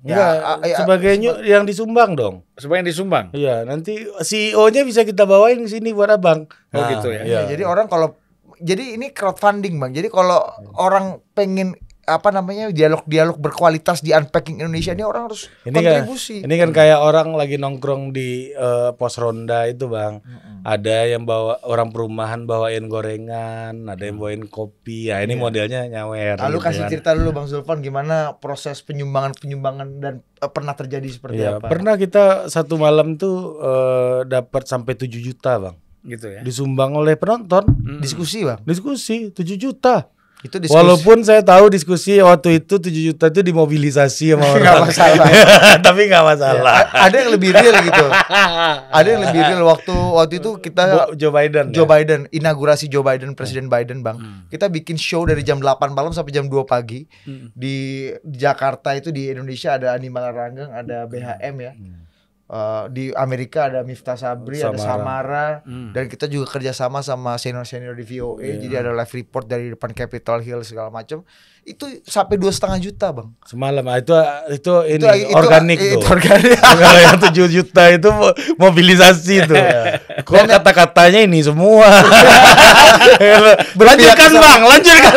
Ya, ya, sebagai ya, yang disumbang dong. Sebagai yang disumbang. Iya, nanti CEO-nya bisa kita bawain ke sini buat Abang. Oh nah, gitu ya. ya. Jadi orang kalau jadi ini crowdfunding, Bang. Jadi kalau hmm. orang pengen apa namanya dialog-dialog berkualitas di unpacking Indonesia ini orang harus ini kan- kontribusi. Kan, ini kan kayak orang lagi nongkrong di uh, pos ronda itu bang, hmm ada yang bawa orang perumahan bawain gorengan, ada yang bawain kopi, ya ini yeah. modelnya nyawer. Lalu gitu kasih kan. cerita dulu bang Zulfan gimana proses penyumbangan penyumbangan dan uh, pernah terjadi seperti yeah, apa? Pernah kita satu malam tuh uh, dapat sampai 7 juta bang. Gitu ya. Disumbang oleh penonton. hmm Diskusi bang. Diskusi 7 juta itu diskusi. Walaupun saya tahu diskusi waktu itu 7 juta itu dimobilisasi sama orang. gak masalah. [LAUGHS] Tapi nggak masalah. Ya, ada yang lebih real gitu. [LAUGHS] ada yang lebih real waktu waktu itu kita Joe Biden. Joe ya? Biden inaugurasi Joe Biden Presiden Biden, Bang. Hmm. Kita bikin show dari jam 8 malam sampai jam 2 pagi hmm. di Jakarta itu di Indonesia ada Animal Ranggang, ada BHM ya. Hmm Uh, di Amerika ada Miftah Sabri, Samara. ada Samara, hmm. dan kita juga kerjasama sama senior-senior di VOA. Yeah. Jadi ada live report dari depan Capitol Hill segala macam itu sampai dua setengah juta bang semalam ah, itu itu ini itu, organik itu, tuh organik [LAUGHS] kalau yang tujuh juta itu mobilisasi itu [LAUGHS] kok kata katanya ini semua [LAUGHS] lanjutkan bang lanjutkan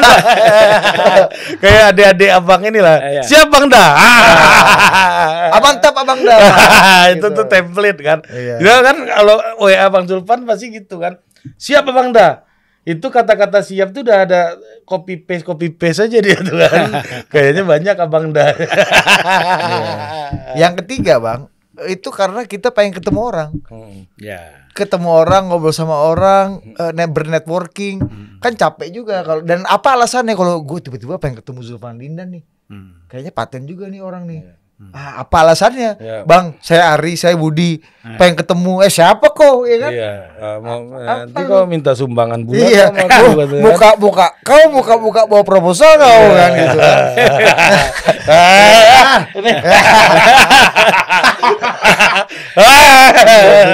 kayak adik-adik abang inilah ya, siap bang dah ah. abang tap abang dah itu gitu. tuh template kan ya, ya. kan kalau wa bang Zulpan pasti gitu kan siap abang dah itu kata-kata siap tuh udah ada copy paste copy paste aja dia tuh kan [LAUGHS] kayaknya banyak abang dah yeah. yang ketiga bang itu karena kita pengen ketemu orang hmm, yeah. ketemu orang ngobrol sama orang hmm. Eh, bernetworking hmm. kan capek juga kalau dan apa alasannya kalau gue tiba-tiba pengen ketemu Zulfan Lindan nih hmm. kayaknya paten juga nih orang nih yeah. Hmm. Ah, apa alasannya? Ya. Bang, saya Ari, saya Budi, eh. pengen ketemu. Eh siapa kok, ya kan? Iya, ah, mau, eh, nanti kau minta sumbangan bulan iya. sama buka muka muka kau muka muka bawa proposal kau iya. kan gitu. Kan?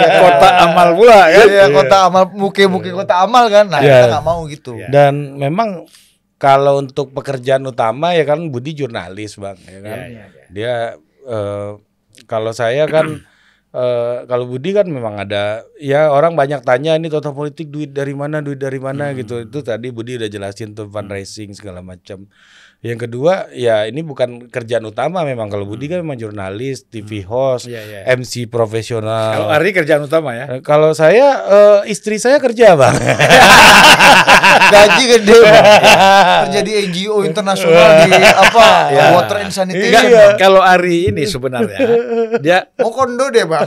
[LAUGHS] kota amal pula ya. Iya, iya kota iya. amal muke-muke kota amal kan. Nah, ya. kita nggak mau gitu. Dan memang kalau untuk pekerjaan utama ya kan Budi jurnalis bang, ya kan. Ya, ya. Dia uh, kalau saya kan Uh, [CLEARS THROAT] kalau Budi kan memang ada ya orang banyak tanya ini total politik duit dari mana duit dari mana hmm. gitu itu tadi Budi udah jelasin tuh fundraising segala macam yang kedua, ya ini bukan kerjaan utama memang. Kalau Budi hmm. kan memang jurnalis, hmm. TV host, yeah, yeah. MC profesional. Kalau Ari kerjaan utama ya? Eh, kalau saya, uh, istri saya kerja bang. [LAUGHS] Gaji gede bang. Kerja di NGO internasional di apa? Yeah. Water and Sanitation. Iya. Kalau Ari ini sebenarnya dia. Oh kondo deh bang.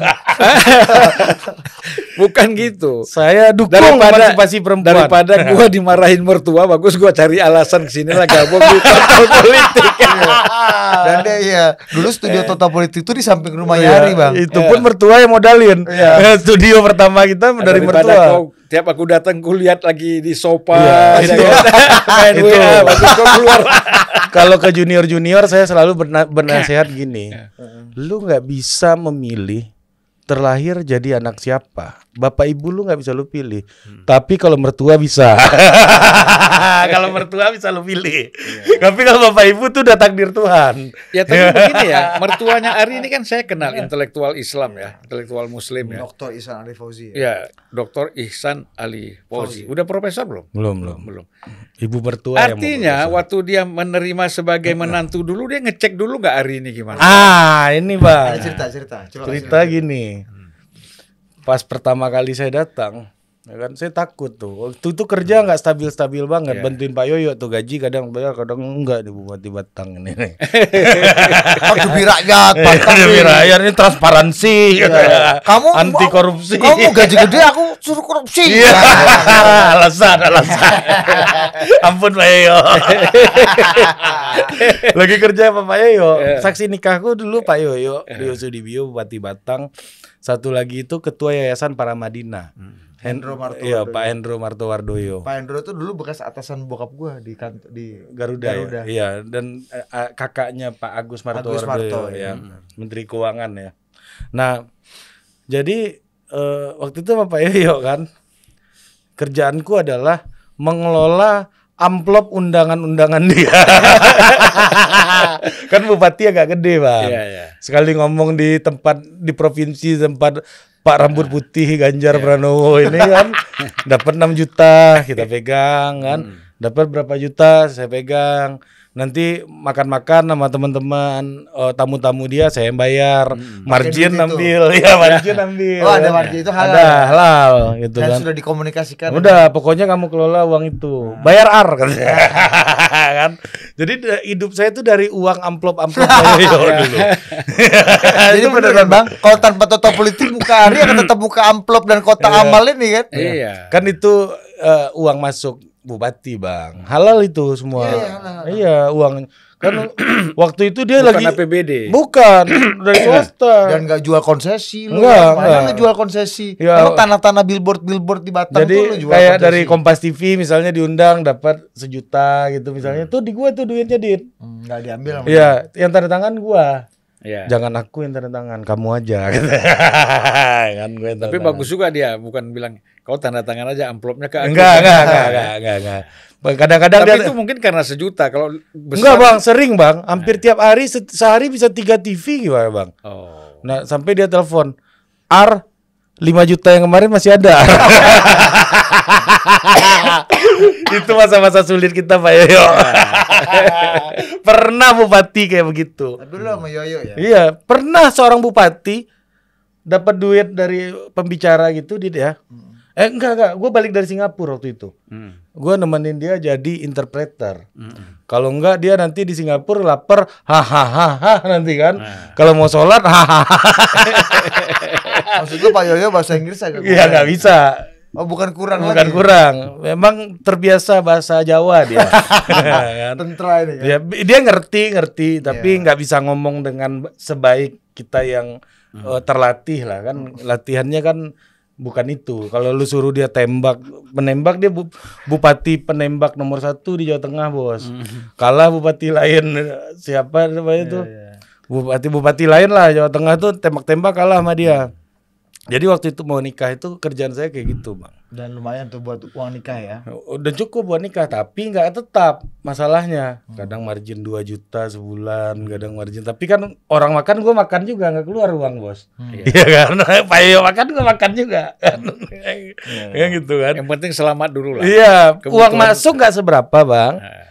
[LAUGHS] bukan gitu. Saya dukung daripada, perempuan. Daripada gua dimarahin mertua, bagus gua cari alasan kesini lah gabung total politik. [LAUGHS] Iya. Dan dia iya, dulu studio eh. total politik itu di samping rumah iya. Yari, Bang. Itu iya. pun mertua yang modalin. [LAUGHS] studio pertama kita dari mertua. Kau, tiap aku datang kulihat lagi di sofa. itu. [LAUGHS] Kalau ke junior-junior saya selalu bernasehat bernasihat gini. Lu nggak bisa memilih terlahir jadi anak siapa bapak ibu lu nggak bisa lu pilih hmm. tapi kalau mertua bisa kalau mertua bisa lo pilih. Iya. Tapi kalau bapak ibu tuh udah takdir Tuhan. Ya tapi iya. begini ya, mertuanya Ari ini kan saya kenal iya. intelektual Islam ya, intelektual Muslim ya. Dokter Ihsan Ali Fauzi. Ya, ya Dokter Ihsan Ali Fauzi. Udah profesor belum? Belum belum belum. Ibu mertua. Artinya yang waktu dia menerima sebagai iya. menantu dulu dia ngecek dulu nggak Ari ini gimana? Ah ini bang. cerita cerita. cerita, cerita gini. Hmm. Pas pertama kali saya datang, ya kan saya takut tuh waktu itu kerja hmm. nggak stabil stabil banget yeah. bantuin Pak Yoyo tuh gaji kadang bayar kadang enggak di bupati Batang ini nih rakyat, biranya rakyat ini transparansi yeah. kamu [LAUGHS] anti korupsi kamu gaji gede aku suruh korupsi yeah. [LAUGHS] alasan alasan [LAUGHS] ampun Pak Yoyo lagi kerja apa Pak Yoyo yeah. saksi nikahku dulu Pak Yoyo di iya. Sudibyo Bupati Batang satu lagi itu ketua yayasan para Madinah hmm Hendro iya, Martowardoyo. Iya, Pak Hendro Martowardoyo. Pak Hendro itu dulu bekas atasan bokap gua di kan-, di Garuda. Ya? Garuda. Ya? Iya, dan uh, kakaknya Pak Agus Martowardoyo Agus Marto, ya. ya. Menteri Keuangan ya. Nah, jadi uh, waktu itu Pak Yoyo kan kerjaanku adalah mengelola amplop undangan-undangan dia. [LAUGHS] kan bupati agak gede, Bang. Iya, iya. Sekali ngomong di tempat di provinsi tempat Pak rambut putih Ganjar yeah. Pranowo ini kan [LAUGHS] dapat 6 juta kita pegang kan hmm. dapat berapa juta saya pegang nanti makan-makan sama teman-teman oh, tamu-tamu dia saya yang bayar hmm, margin ambil [LAUGHS] itu. ya margin [LAUGHS] ambil oh ada margin itu halal ada ya? halal gitu Dan kan sudah dikomunikasikan udah pokoknya kamu kelola uang itu ah. bayar ar katanya. [LAUGHS] kan. Jadi hidup saya itu dari uang amplop-amplop [LAUGHS] iya. dulu. [LAUGHS] Jadi beneran Bang, kalau tanpa total politik buka hari akan tetap buka amplop dan kota iya. amal ini kan. Iya. iya. Kan itu uh, uang masuk bupati bang halal itu semua iya, iya, iya uang kan [CLEARS THROAT] waktu itu dia bukan lagi APBD bukan [CLEARS THROAT] dari swasta dan nggak jual konsesi lu nggak nggak jual konsesi ya. kalau tanah-tanah billboard billboard di Batam jadi tuh lu jual kayak konsesi. dari Kompas TV misalnya diundang dapat sejuta gitu misalnya hmm. tuh di gua tuh duitnya di hmm, nggak diambil iya yang tanda tangan gua Ya. Jangan aku yang tanda tangan, kamu aja. [LAUGHS] kan Tapi bagus juga dia, bukan bilang Kau tanda tangan aja amplopnya ke Enggak, enggak, enggak, enggak, enggak, enggak. Kadang-kadang Tapi dia, itu mungkin karena sejuta kalau besar. Enggak, Bang, sering, Bang. Hampir nah. tiap hari se sehari bisa tiga TV gimana, Bang? Oh. Nah, sampai dia telepon, "R lima juta yang kemarin masih ada." [LAUGHS] itu masa-masa sulit kita Pak Yoyo. [LAUGHS] pernah bupati kayak begitu. Dulu sama Yoyo ya. Iya, pernah seorang bupati dapat duit dari pembicara gitu dia. Ya. Hmm Eh enggak enggak, gue balik dari Singapura waktu itu. Hmm. Gue nemenin dia jadi interpreter. Hmm, hmm. Kalau enggak dia nanti di Singapura lapar, hahaha nanti kan. Nah. Kalau mau sholat, hahaha. [LAUGHS] Maksud gue Pak Yoyo bahasa Inggris agak Iya nggak bisa. Oh bukan kurang bukan lagi. kurang. Memang terbiasa bahasa Jawa dia. [LAUGHS] Iya kan? Tentera ini kan. Dia, dia ngerti ngerti, tapi iya. nggak yeah. bisa ngomong dengan sebaik kita yang uh, terlatih lah kan. Hmm. Latihannya kan bukan itu. Kalau lu suruh dia tembak, menembak dia bu, bupati penembak nomor satu di Jawa Tengah, bos. Mm. Kalah bupati lain siapa namanya yeah, tuh? Yeah. Bupati bupati lain lah Jawa Tengah tuh tembak-tembak kalah sama dia. Jadi waktu itu mau nikah itu kerjaan saya kayak gitu, Bang. Dan lumayan tuh buat uang nikah ya. Udah cukup buat nikah, tapi nggak tetap masalahnya. Kadang margin 2 juta sebulan, kadang margin. Tapi kan orang makan gue makan juga nggak keluar uang, Bos. Hmm. [LAUGHS] Iya hmm. kan? karena [LAUGHS] payo makan gue makan juga. Yang hmm. [LAUGHS] Iya iya. gitu kan. Yang penting selamat dulu lah. Iya, uang masuk nggak seberapa, Bang. Nah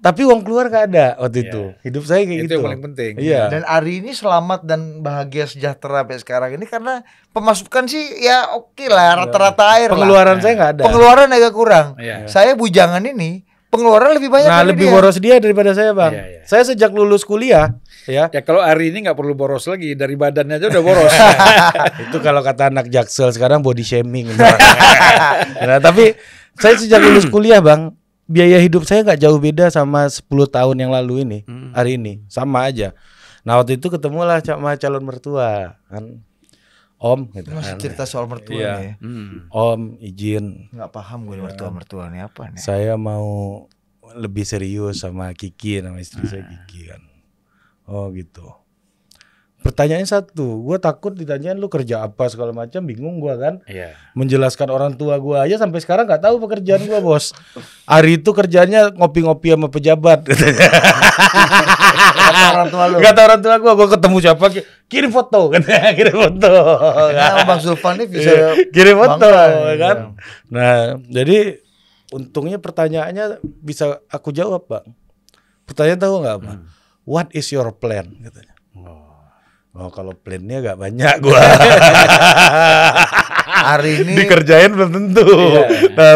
tapi uang keluar gak ada waktu yeah. itu. Hidup saya kayak itu gitu. yang paling penting. Yeah. Iya. Dan hari ini selamat dan bahagia sejahtera sampai sekarang ini karena pemasukan sih ya oke okay lah iya. rata-rata air Pengeluaran lah. Iya. saya gak ada. Pengeluaran agak kurang. Yeah. Saya bujangan ini pengeluaran lebih banyak. Nah lebih dia. boros dia daripada saya bang. Yeah, yeah. Saya sejak lulus kuliah ya. Ya kalau hari ini nggak perlu boros lagi dari badannya aja udah boros. [LAUGHS] itu kalau kata anak jaksel sekarang body shaming. [LAUGHS] nah tapi saya sejak lulus kuliah bang biaya hidup saya nggak jauh beda sama 10 tahun yang lalu ini, hmm. hari ini sama aja. Nah waktu itu ketemulah sama calon mertua kan Om gitu Masih kan. cerita soal mertua iya. nih. Hmm. Om izin. Nggak paham gue mertua iya. mertua apa nih. Saya mau lebih serius sama Kiki nama istri hmm. saya ah. Kiki kan. Oh gitu pertanyaannya satu gue takut ditanyain lu kerja apa segala macam bingung gue kan Iya. menjelaskan orang tua gue aja sampai sekarang nggak tahu pekerjaan gue bos hari itu kerjanya ngopi-ngopi sama pejabat orang tua lu Gak tau orang tua gue gue ketemu siapa kirim foto [LAUGHS] kan. kirim foto nah, bang Zulfan ini bisa iya, kirim foto ya. kan nah jadi untungnya pertanyaannya bisa aku jawab pak. pertanyaan tahu nggak apa hmm. what is your plan Oh kalau plannya agak banyak gua. [LAUGHS] Hari ini dikerjain belum tentu. Iya.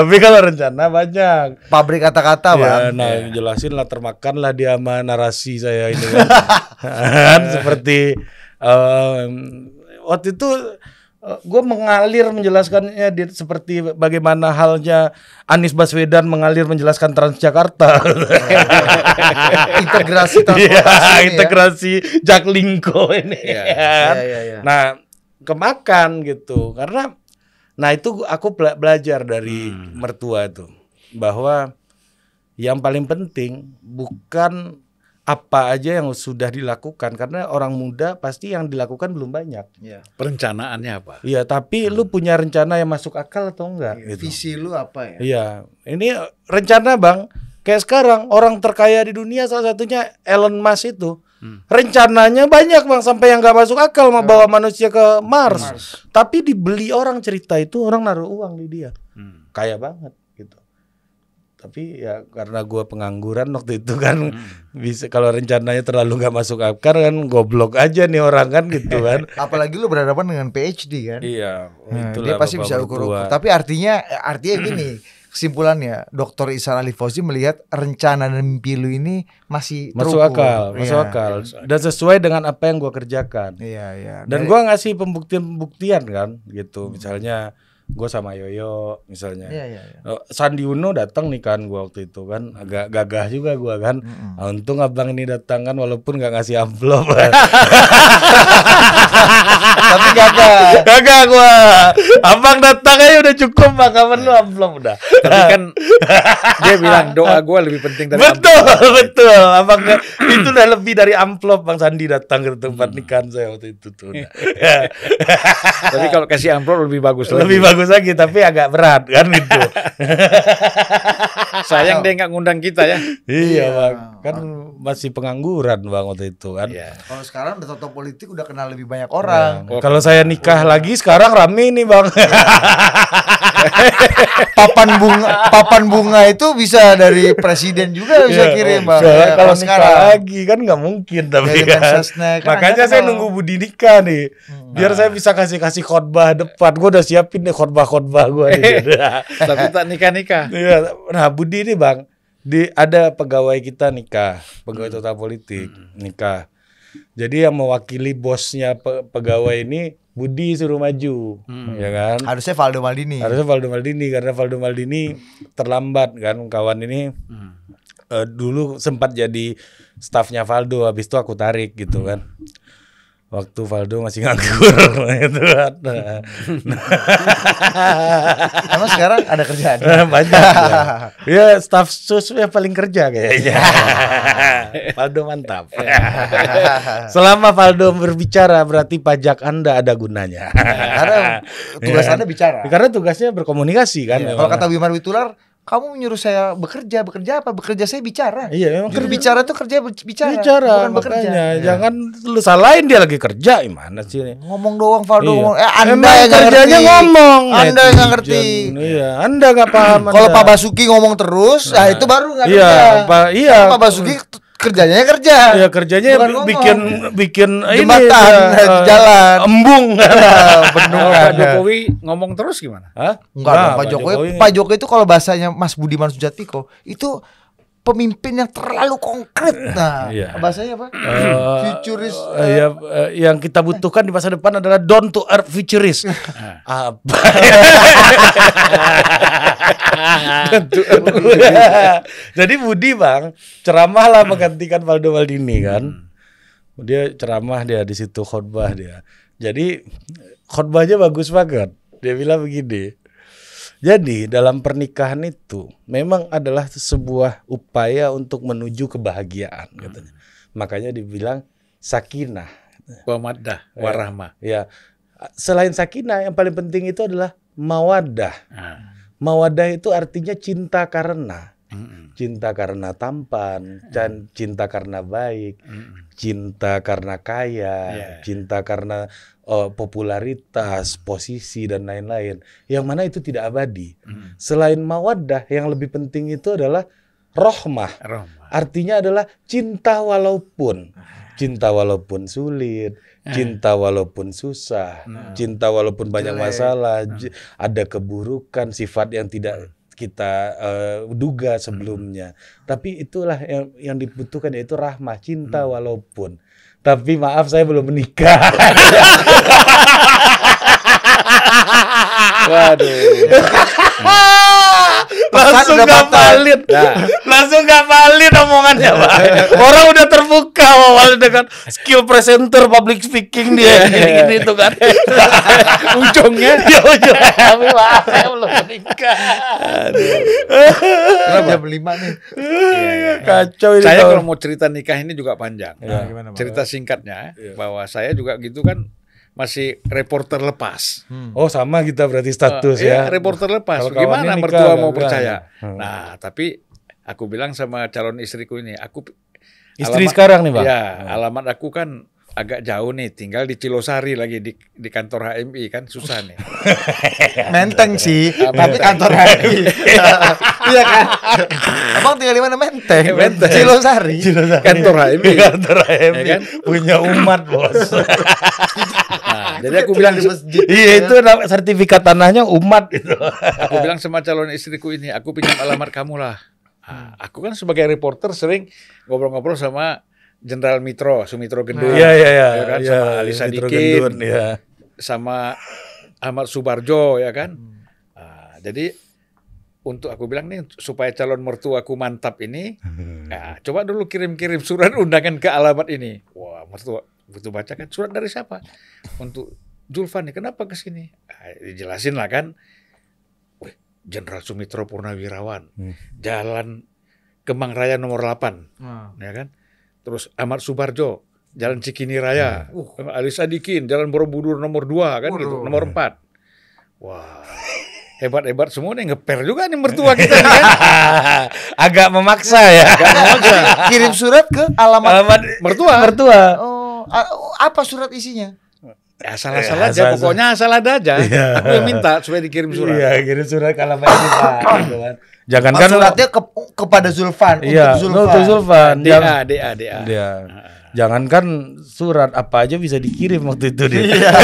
Tapi kalau rencana banyak. Pabrik kata-kata, ya, Bang. Nah, iya. jelasin lah termakan lah dia sama narasi saya ini kan. [LAUGHS] [LAUGHS] kan seperti um, waktu itu Eh, gue mengalir menjelaskannya di, seperti bagaimana halnya Anies Baswedan mengalir menjelaskan Transjakarta [LAUGHS] integrasi iya, transportasi integrasi ya. Jaklingko ini ya, iya, ya, ya, nah kemakan gitu karena nah itu aku belajar dari hmm. mertua itu bahwa yang paling penting bukan apa aja yang sudah dilakukan karena orang muda pasti yang dilakukan belum banyak. Ya. Perencanaannya apa? Iya, tapi hmm. lu punya rencana yang masuk akal atau enggak? Ya, gitu. Visi lu apa ya? Iya, ini rencana bang. Kayak sekarang orang terkaya di dunia salah satunya Elon Musk itu. Hmm. Rencananya banyak bang sampai yang nggak masuk akal mau bawa manusia ke Mars. Mars. Tapi dibeli orang cerita itu orang naruh uang di dia. Hmm. Kaya banget tapi ya karena gue pengangguran waktu itu kan hmm. bisa kalau rencananya terlalu nggak masuk akar kan goblok aja nih orang kan gitu kan [LAUGHS] apalagi lu berhadapan dengan PhD kan iya nah, dia pasti bisa ukur-ukur tapi artinya eh, artinya gini [CLEARS THROAT] kesimpulannya dokter Isan Ali Fauzi melihat rencana dan mimpi lu ini masih terukur. masuk akal masuk iya. akal dan sesuai dengan apa yang gue kerjakan iya iya dan, dan gue ngasih pembuktian-pembuktian kan gitu hmm. misalnya gue sama Yoyo misalnya. Yeah, yeah, yeah. Sandi Uno datang nih kan gue waktu itu kan agak gagah juga gue kan. Mm-hmm. untung abang ini datang kan walaupun gak ngasih amplop. [LAUGHS] tapi gagal. [LAUGHS] Gagal gua. Abang datang aja udah cukup makaman lu amplop udah. Tapi kan [LAUGHS] dia bilang doa gua lebih penting dari Betul, amplop. [LAUGHS] betul. Abang itu udah lebih dari amplop Bang Sandi datang ke tempat hmm. nikahan saya waktu itu tuh. tapi kalau kasih amplop lebih bagus lagi. Lebih bagus lagi tapi agak berat kan itu. Sayang dia nggak ngundang kita ya. iya, iya. bang, kan masih pengangguran bang waktu itu kan. Iya. Kalau sekarang udah toto politik udah kenal lebih banyak orang. Nah, kalau saya nikah lagi sekarang rame nih bang. Iya papan bunga papan bunga itu bisa dari presiden juga bisa yeah, kirim bang. Ya, kalau sekarang lagi kan nggak mungkin tapi ya, kan. kan Makanya saya kalau... nunggu Budi nikah nih. Hmm. Biar saya bisa kasih kasih khotbah depan. Gue udah siapin nih khotbah khotbah gue. [LAUGHS] tapi tak nikah nikah. Nah Budi ini bang di ada pegawai kita nikah, pegawai hmm. total politik hmm. nikah. Jadi yang mewakili bosnya pe, pegawai ini Budi suruh maju, hmm. ya kan? Harusnya Valdo Maldini. Harusnya Valdo Maldini karena Valdo Maldini hmm. terlambat kan kawan ini. Hmm. Uh, dulu sempat jadi stafnya Valdo, habis itu aku tarik gitu hmm. kan waktu Valdo masih nganggur [LAUGHS] itu nah, emang sekarang ada kerjaan [LAUGHS] banyak ya, ya staff sus yang paling kerja kayaknya iya. [LAUGHS] Valdo mantap selama Valdo berbicara berarti pajak anda ada gunanya karena tugas ya. anda bicara karena tugasnya berkomunikasi kan ya, kalau kata Wimar Witular kamu menyuruh saya bekerja, bekerja apa? Bekerja saya bicara. Iya, memang kerja. bicara tuh kerja bicara, bicara bukan makanya, bekerja. Ya. Jangan lu salahin dia lagi kerja gimana sih? ini? Ngomong doang Faldo. iya. ngomong. Eh Anda yang kerjanya ngerti. ngomong. Anda yang nggak ngerti. Iya, Anda nggak paham. Kalau Pak Basuki ngomong terus, nah, ya itu baru nggak iya, kerja. Pa, iya. Pak Basuki kerjanya kerja. Ya kerjanya Bukan ngomong. bikin bikin jembatan ini, uh, eh, eh, jalan. Embung. Nah, [LAUGHS] bendungan. Pak Jokowi ngomong terus gimana? Hah? Enggak, nah, Pak Jokowi. Jokowi. Pak Jokowi itu kalau bahasanya Mas Budiman Sujatiko itu pemimpin yang terlalu konkret. Nah, yeah. bahasanya apa? Uh, futurist. Uh, uh, ya, uh, yang kita butuhkan di masa depan adalah down to earth futurist. apa? [LAUGHS] Ah. [LAUGHS] Jadi Budi bang ceramahlah lah menggantikan Valdo Valdini kan. Hmm. Dia ceramah dia di situ khotbah dia. Jadi khotbahnya bagus banget. Dia bilang begini jadi dalam pernikahan itu memang adalah sebuah upaya untuk menuju kebahagiaan hmm. katanya. Makanya dibilang sakinah. mawaddah, ya. warahmah. Ya. Selain sakinah yang paling penting itu adalah mawadah. Hmm. Mawadah itu artinya cinta karena mm cinta karena tampan, dan cinta karena baik, Mm-mm. cinta karena kaya, yeah. cinta karena uh, popularitas, posisi dan lain-lain. Yang mana itu tidak abadi. Mm. Selain mawaddah, yang lebih penting itu adalah rohmah. rohmah. Artinya adalah cinta walaupun ah. cinta walaupun sulit, ah. cinta walaupun susah, ah. cinta walaupun banyak masalah, ada keburukan, sifat yang tidak kita uh, duga hmm. sebelumnya. Hmm. Tapi itulah yang yang dibutuhkan yaitu rahmah cinta hmm. walaupun. Tapi maaf saya belum menikah. [LAUGHS] Waduh. [LAUGHS] langsung gak valid nah. langsung gak valid omongannya pak [LAUGHS] orang udah terbuka awal dengan skill presenter public speaking dia gini-gini iya, iya, itu iya. kan [LAUGHS] ujungnya dia [LAUGHS] ujung tapi pak saya belum menikah Kenapa jam lima nih kacau ini saya kalau mau cerita nikah ini juga panjang cerita singkatnya bahwa saya juga gitu kan masih reporter lepas. Hmm. Oh sama kita berarti status uh, ya. Iya, reporter lepas. Kalau Gimana mertua mau percaya? Ya. Hmm. Nah tapi aku bilang sama calon istriku ini, aku istri alamat, sekarang nih pak. Ya hmm. alamat aku kan agak jauh nih, tinggal di Cilosari lagi di, di kantor HMI kan susah nih. [LAUGHS] menteng sih, tapi kantor HMI. [LAUGHS] iya kan? Abang tinggal di mana Menteng? Iya, menteng. Cilosari. Cilosari. Kantor HMI. Kantor HMI. Ya kan? Punya umat bos. [LAUGHS] Nah, jadi aku bilang di masjid. Iya gitu itu kan. sertifikat tanahnya umat itu. Aku bilang sama calon istriku ini, aku pinjam alamat kamu lah. Nah, aku kan sebagai reporter sering ngobrol-ngobrol sama Jenderal Mitro, Sumitro Gendun, iya, iya, iya, ya kan, ya, sama Alisa Dikin, Gendun, ya. sama Ahmad Subarjo, ya kan. Hmm. Nah, jadi untuk aku bilang nih supaya calon mertua aku mantap ini, nah, coba dulu kirim-kirim surat undangan ke alamat ini. Wah mertua Begitu baca kan surat dari siapa? Untuk Julfani kenapa ke sini? Ah, Jelasin lah kan. Jenderal Sumitro Purnawirawan. Hmm. Jalan Kemang Raya nomor 8. Hmm. Ah. Ya kan? Terus Ahmad Subarjo, Jalan Cikini Raya. Hmm. Uh. Ali Sadikin, Jalan Borobudur nomor 2 kan gitu, Waduh. gitu, nomor 4. Hmm. Wah. hebat-hebat semua nih ngeper juga nih mertua [LAUGHS] kita nih, kan? agak memaksa ya agak memaksa. kirim surat ke alamat, alamat mertua mertua oh. Ah, apa surat isinya? Ya salah-salah eh, aja, asal pokoknya asal ada aja. [LAUGHS] Ya. Aku yang minta supaya dikirim surat. Iya, kirim surat kalau Pak [COUGHS] gitu Pak. Kan. Jangan kan suratnya ke, kepada Zulfan iya, untuk Zulfan. Untuk Zulfan. DA, DA, DA. DA. Jangankan surat apa aja bisa dikirim waktu itu dia. Iya. [LAUGHS]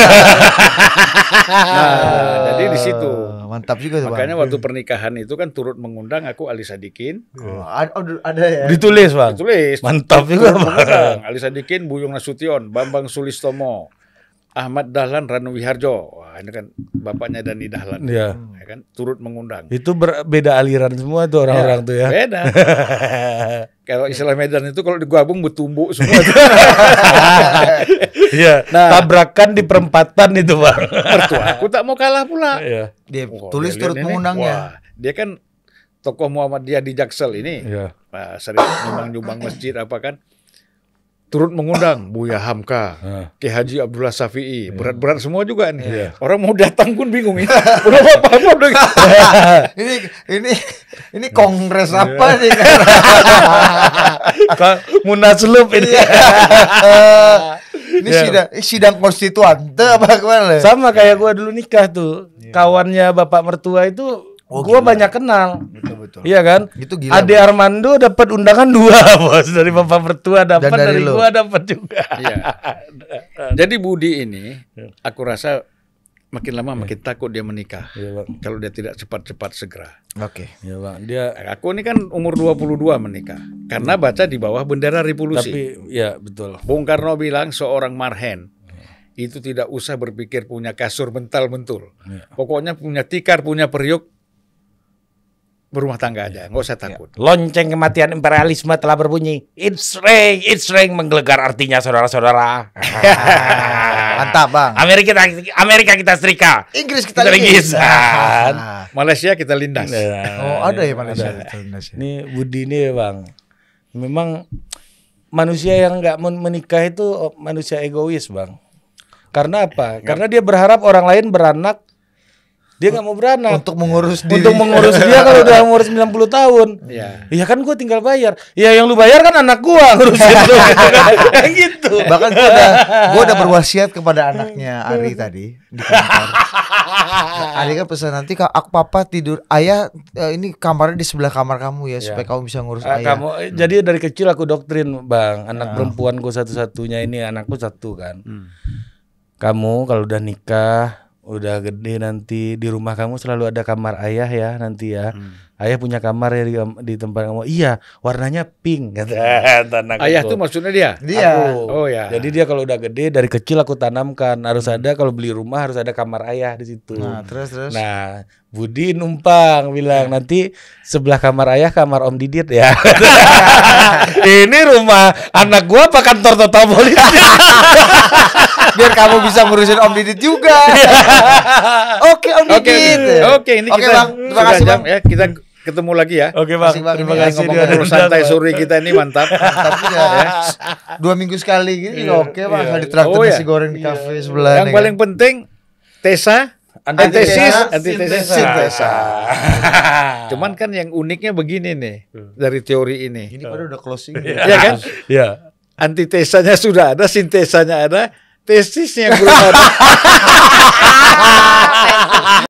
nah, jadi di situ. Ah mantap juga tuh. Makanya bang. waktu iya. pernikahan itu kan turut mengundang aku Ali Sadikin. Oh, ada, ada ya. Ditulis, Bang. Ditulis. Mantap juga, Bang. Ali Sadikin, Buyung Nasution, Bambang Sulistomo. Ahmad Dahlan Ranu Wiharjo. Wah, ini kan bapaknya Dani Dahlan. Iya. Ya kan turut mengundang. Itu beda aliran semua tuh orang-orang ya, tuh ya. Beda. [LAUGHS] kalau istilah Medan itu kalau digabung bertumbuk semua. [LAUGHS] Iya. nah, tabrakan di perempatan itu, Bang. Mertua aku tak mau kalah pula. Iya. Dia oh, tulis dia turut ini. mengundangnya. Wah, dia kan tokoh Muhammadiyah di Jaksel ini. Iya. Nah, sering nyumbang-nyumbang masjid apa kan turut mengundang [COUGHS] Buya Hamka, Ki Haji Abdullah Safii, iya. Berat-berat semua juga nih. Yeah. Orang mau datang pun bingung ya. Udah apa apa dong. [LAUGHS] ini ini ini kongres apa iya. sih? [LAUGHS] Munaslup ini. Iya. ini yeah. sidang sidang konstituante apa kemana? Sama kayak gua dulu nikah tuh. Yeah. Kawannya bapak mertua itu Oh, gua banyak kenal. Betul betul. Iya kan? Itu gila. Ade bro. Armando dapat undangan [LAUGHS] dua, Bos. Dari bapak mertua dapat, dari, dari gua dapat juga. Iya. [LAUGHS] Jadi Budi ini iya. aku rasa makin lama iya. makin takut dia menikah. Iya, Bang. Kalau dia tidak cepat-cepat segera. Oke. Okay. Iya, Bang. Dia aku ini kan umur 22 menikah. Karena baca di bawah bendera revolusi. Tapi ya betul. Bung Karno bilang seorang marhen iya. itu tidak usah berpikir punya kasur mental mentul. Ya. Pokoknya punya tikar, punya periuk, berumah tangga aja, iya. nggak usah takut. Iya. Lonceng kematian imperialisme telah berbunyi. It's ring, it's ring menggelegar artinya saudara-saudara. [LAUGHS] Mantap bang. Amerika kita Amerika kita serika. Inggris kita linggis. Ah. [LAUGHS] Malaysia kita lindas. Iya. Oh ada ya Malaysia. Ada. Ya? Ini Budi ini ya, bang. Memang manusia yang nggak menikah itu oh, manusia egois bang. Karena apa? Karena dia berharap orang lain beranak dia nggak mau beranak untuk mengurus diri untuk mengurus dia kalau udah [LAUGHS] umur 90 tahun iya ya kan gue tinggal bayar ya yang lu bayar kan anak gue [LAUGHS] ngurusin lu gitu bahkan gue udah gue udah berwasiat kepada anaknya Ari tadi di kamar [LAUGHS] Ari kan pesan nanti kalau aku papa tidur ayah eh, ini kamarnya di sebelah kamar kamu ya ya. supaya kamu bisa ngurus uh, ayah kamu eh, hmm. jadi dari kecil aku doktrin bang anak uh. perempuan gue satu-satunya ini anakku satu kan hmm. kamu kalau udah nikah udah gede nanti di rumah kamu selalu ada kamar ayah ya nanti ya hmm. ayah punya kamar ya di, di tempat kamu iya warnanya pink kata [LAUGHS] tanah ayah tuh maksudnya dia dia aku. oh ya jadi dia kalau udah gede dari kecil aku tanamkan harus hmm. ada kalau beli rumah harus ada kamar ayah di situ nah terus terus nah Budi numpang bilang iya. nanti sebelah kamar ayah kamar Om Didit ya. [LAUGHS] [LAUGHS] Ini rumah anak gua apa kantor total polisi biar kamu bisa ngurusin Om Didit juga. [LAUGHS] Oke Om Didit. Oke, oke. ini oke, kita bang. terima kasih Bang. Ya, kita ketemu lagi ya. Oke bang. Masih, bang. Terima ya, kasih. Ngomong ngomong santai sore kita ini mantap. [LAUGHS] mantap ya. [LAUGHS] Dua minggu sekali gitu oke bang. Yeah. Di traktir oh, iya. nasi goreng di iya. kafe sebelah. Yang ya. paling kan. penting Tesa antitesis antitesis sintesa. Cuman kan yang uniknya begini nih hmm. dari teori ini. Ini pada udah closing. Iya kan? Iya. Antitesanya sudah ada, sintesanya ada, Testicinha grudada. [LAUGHS] [LAUGHS]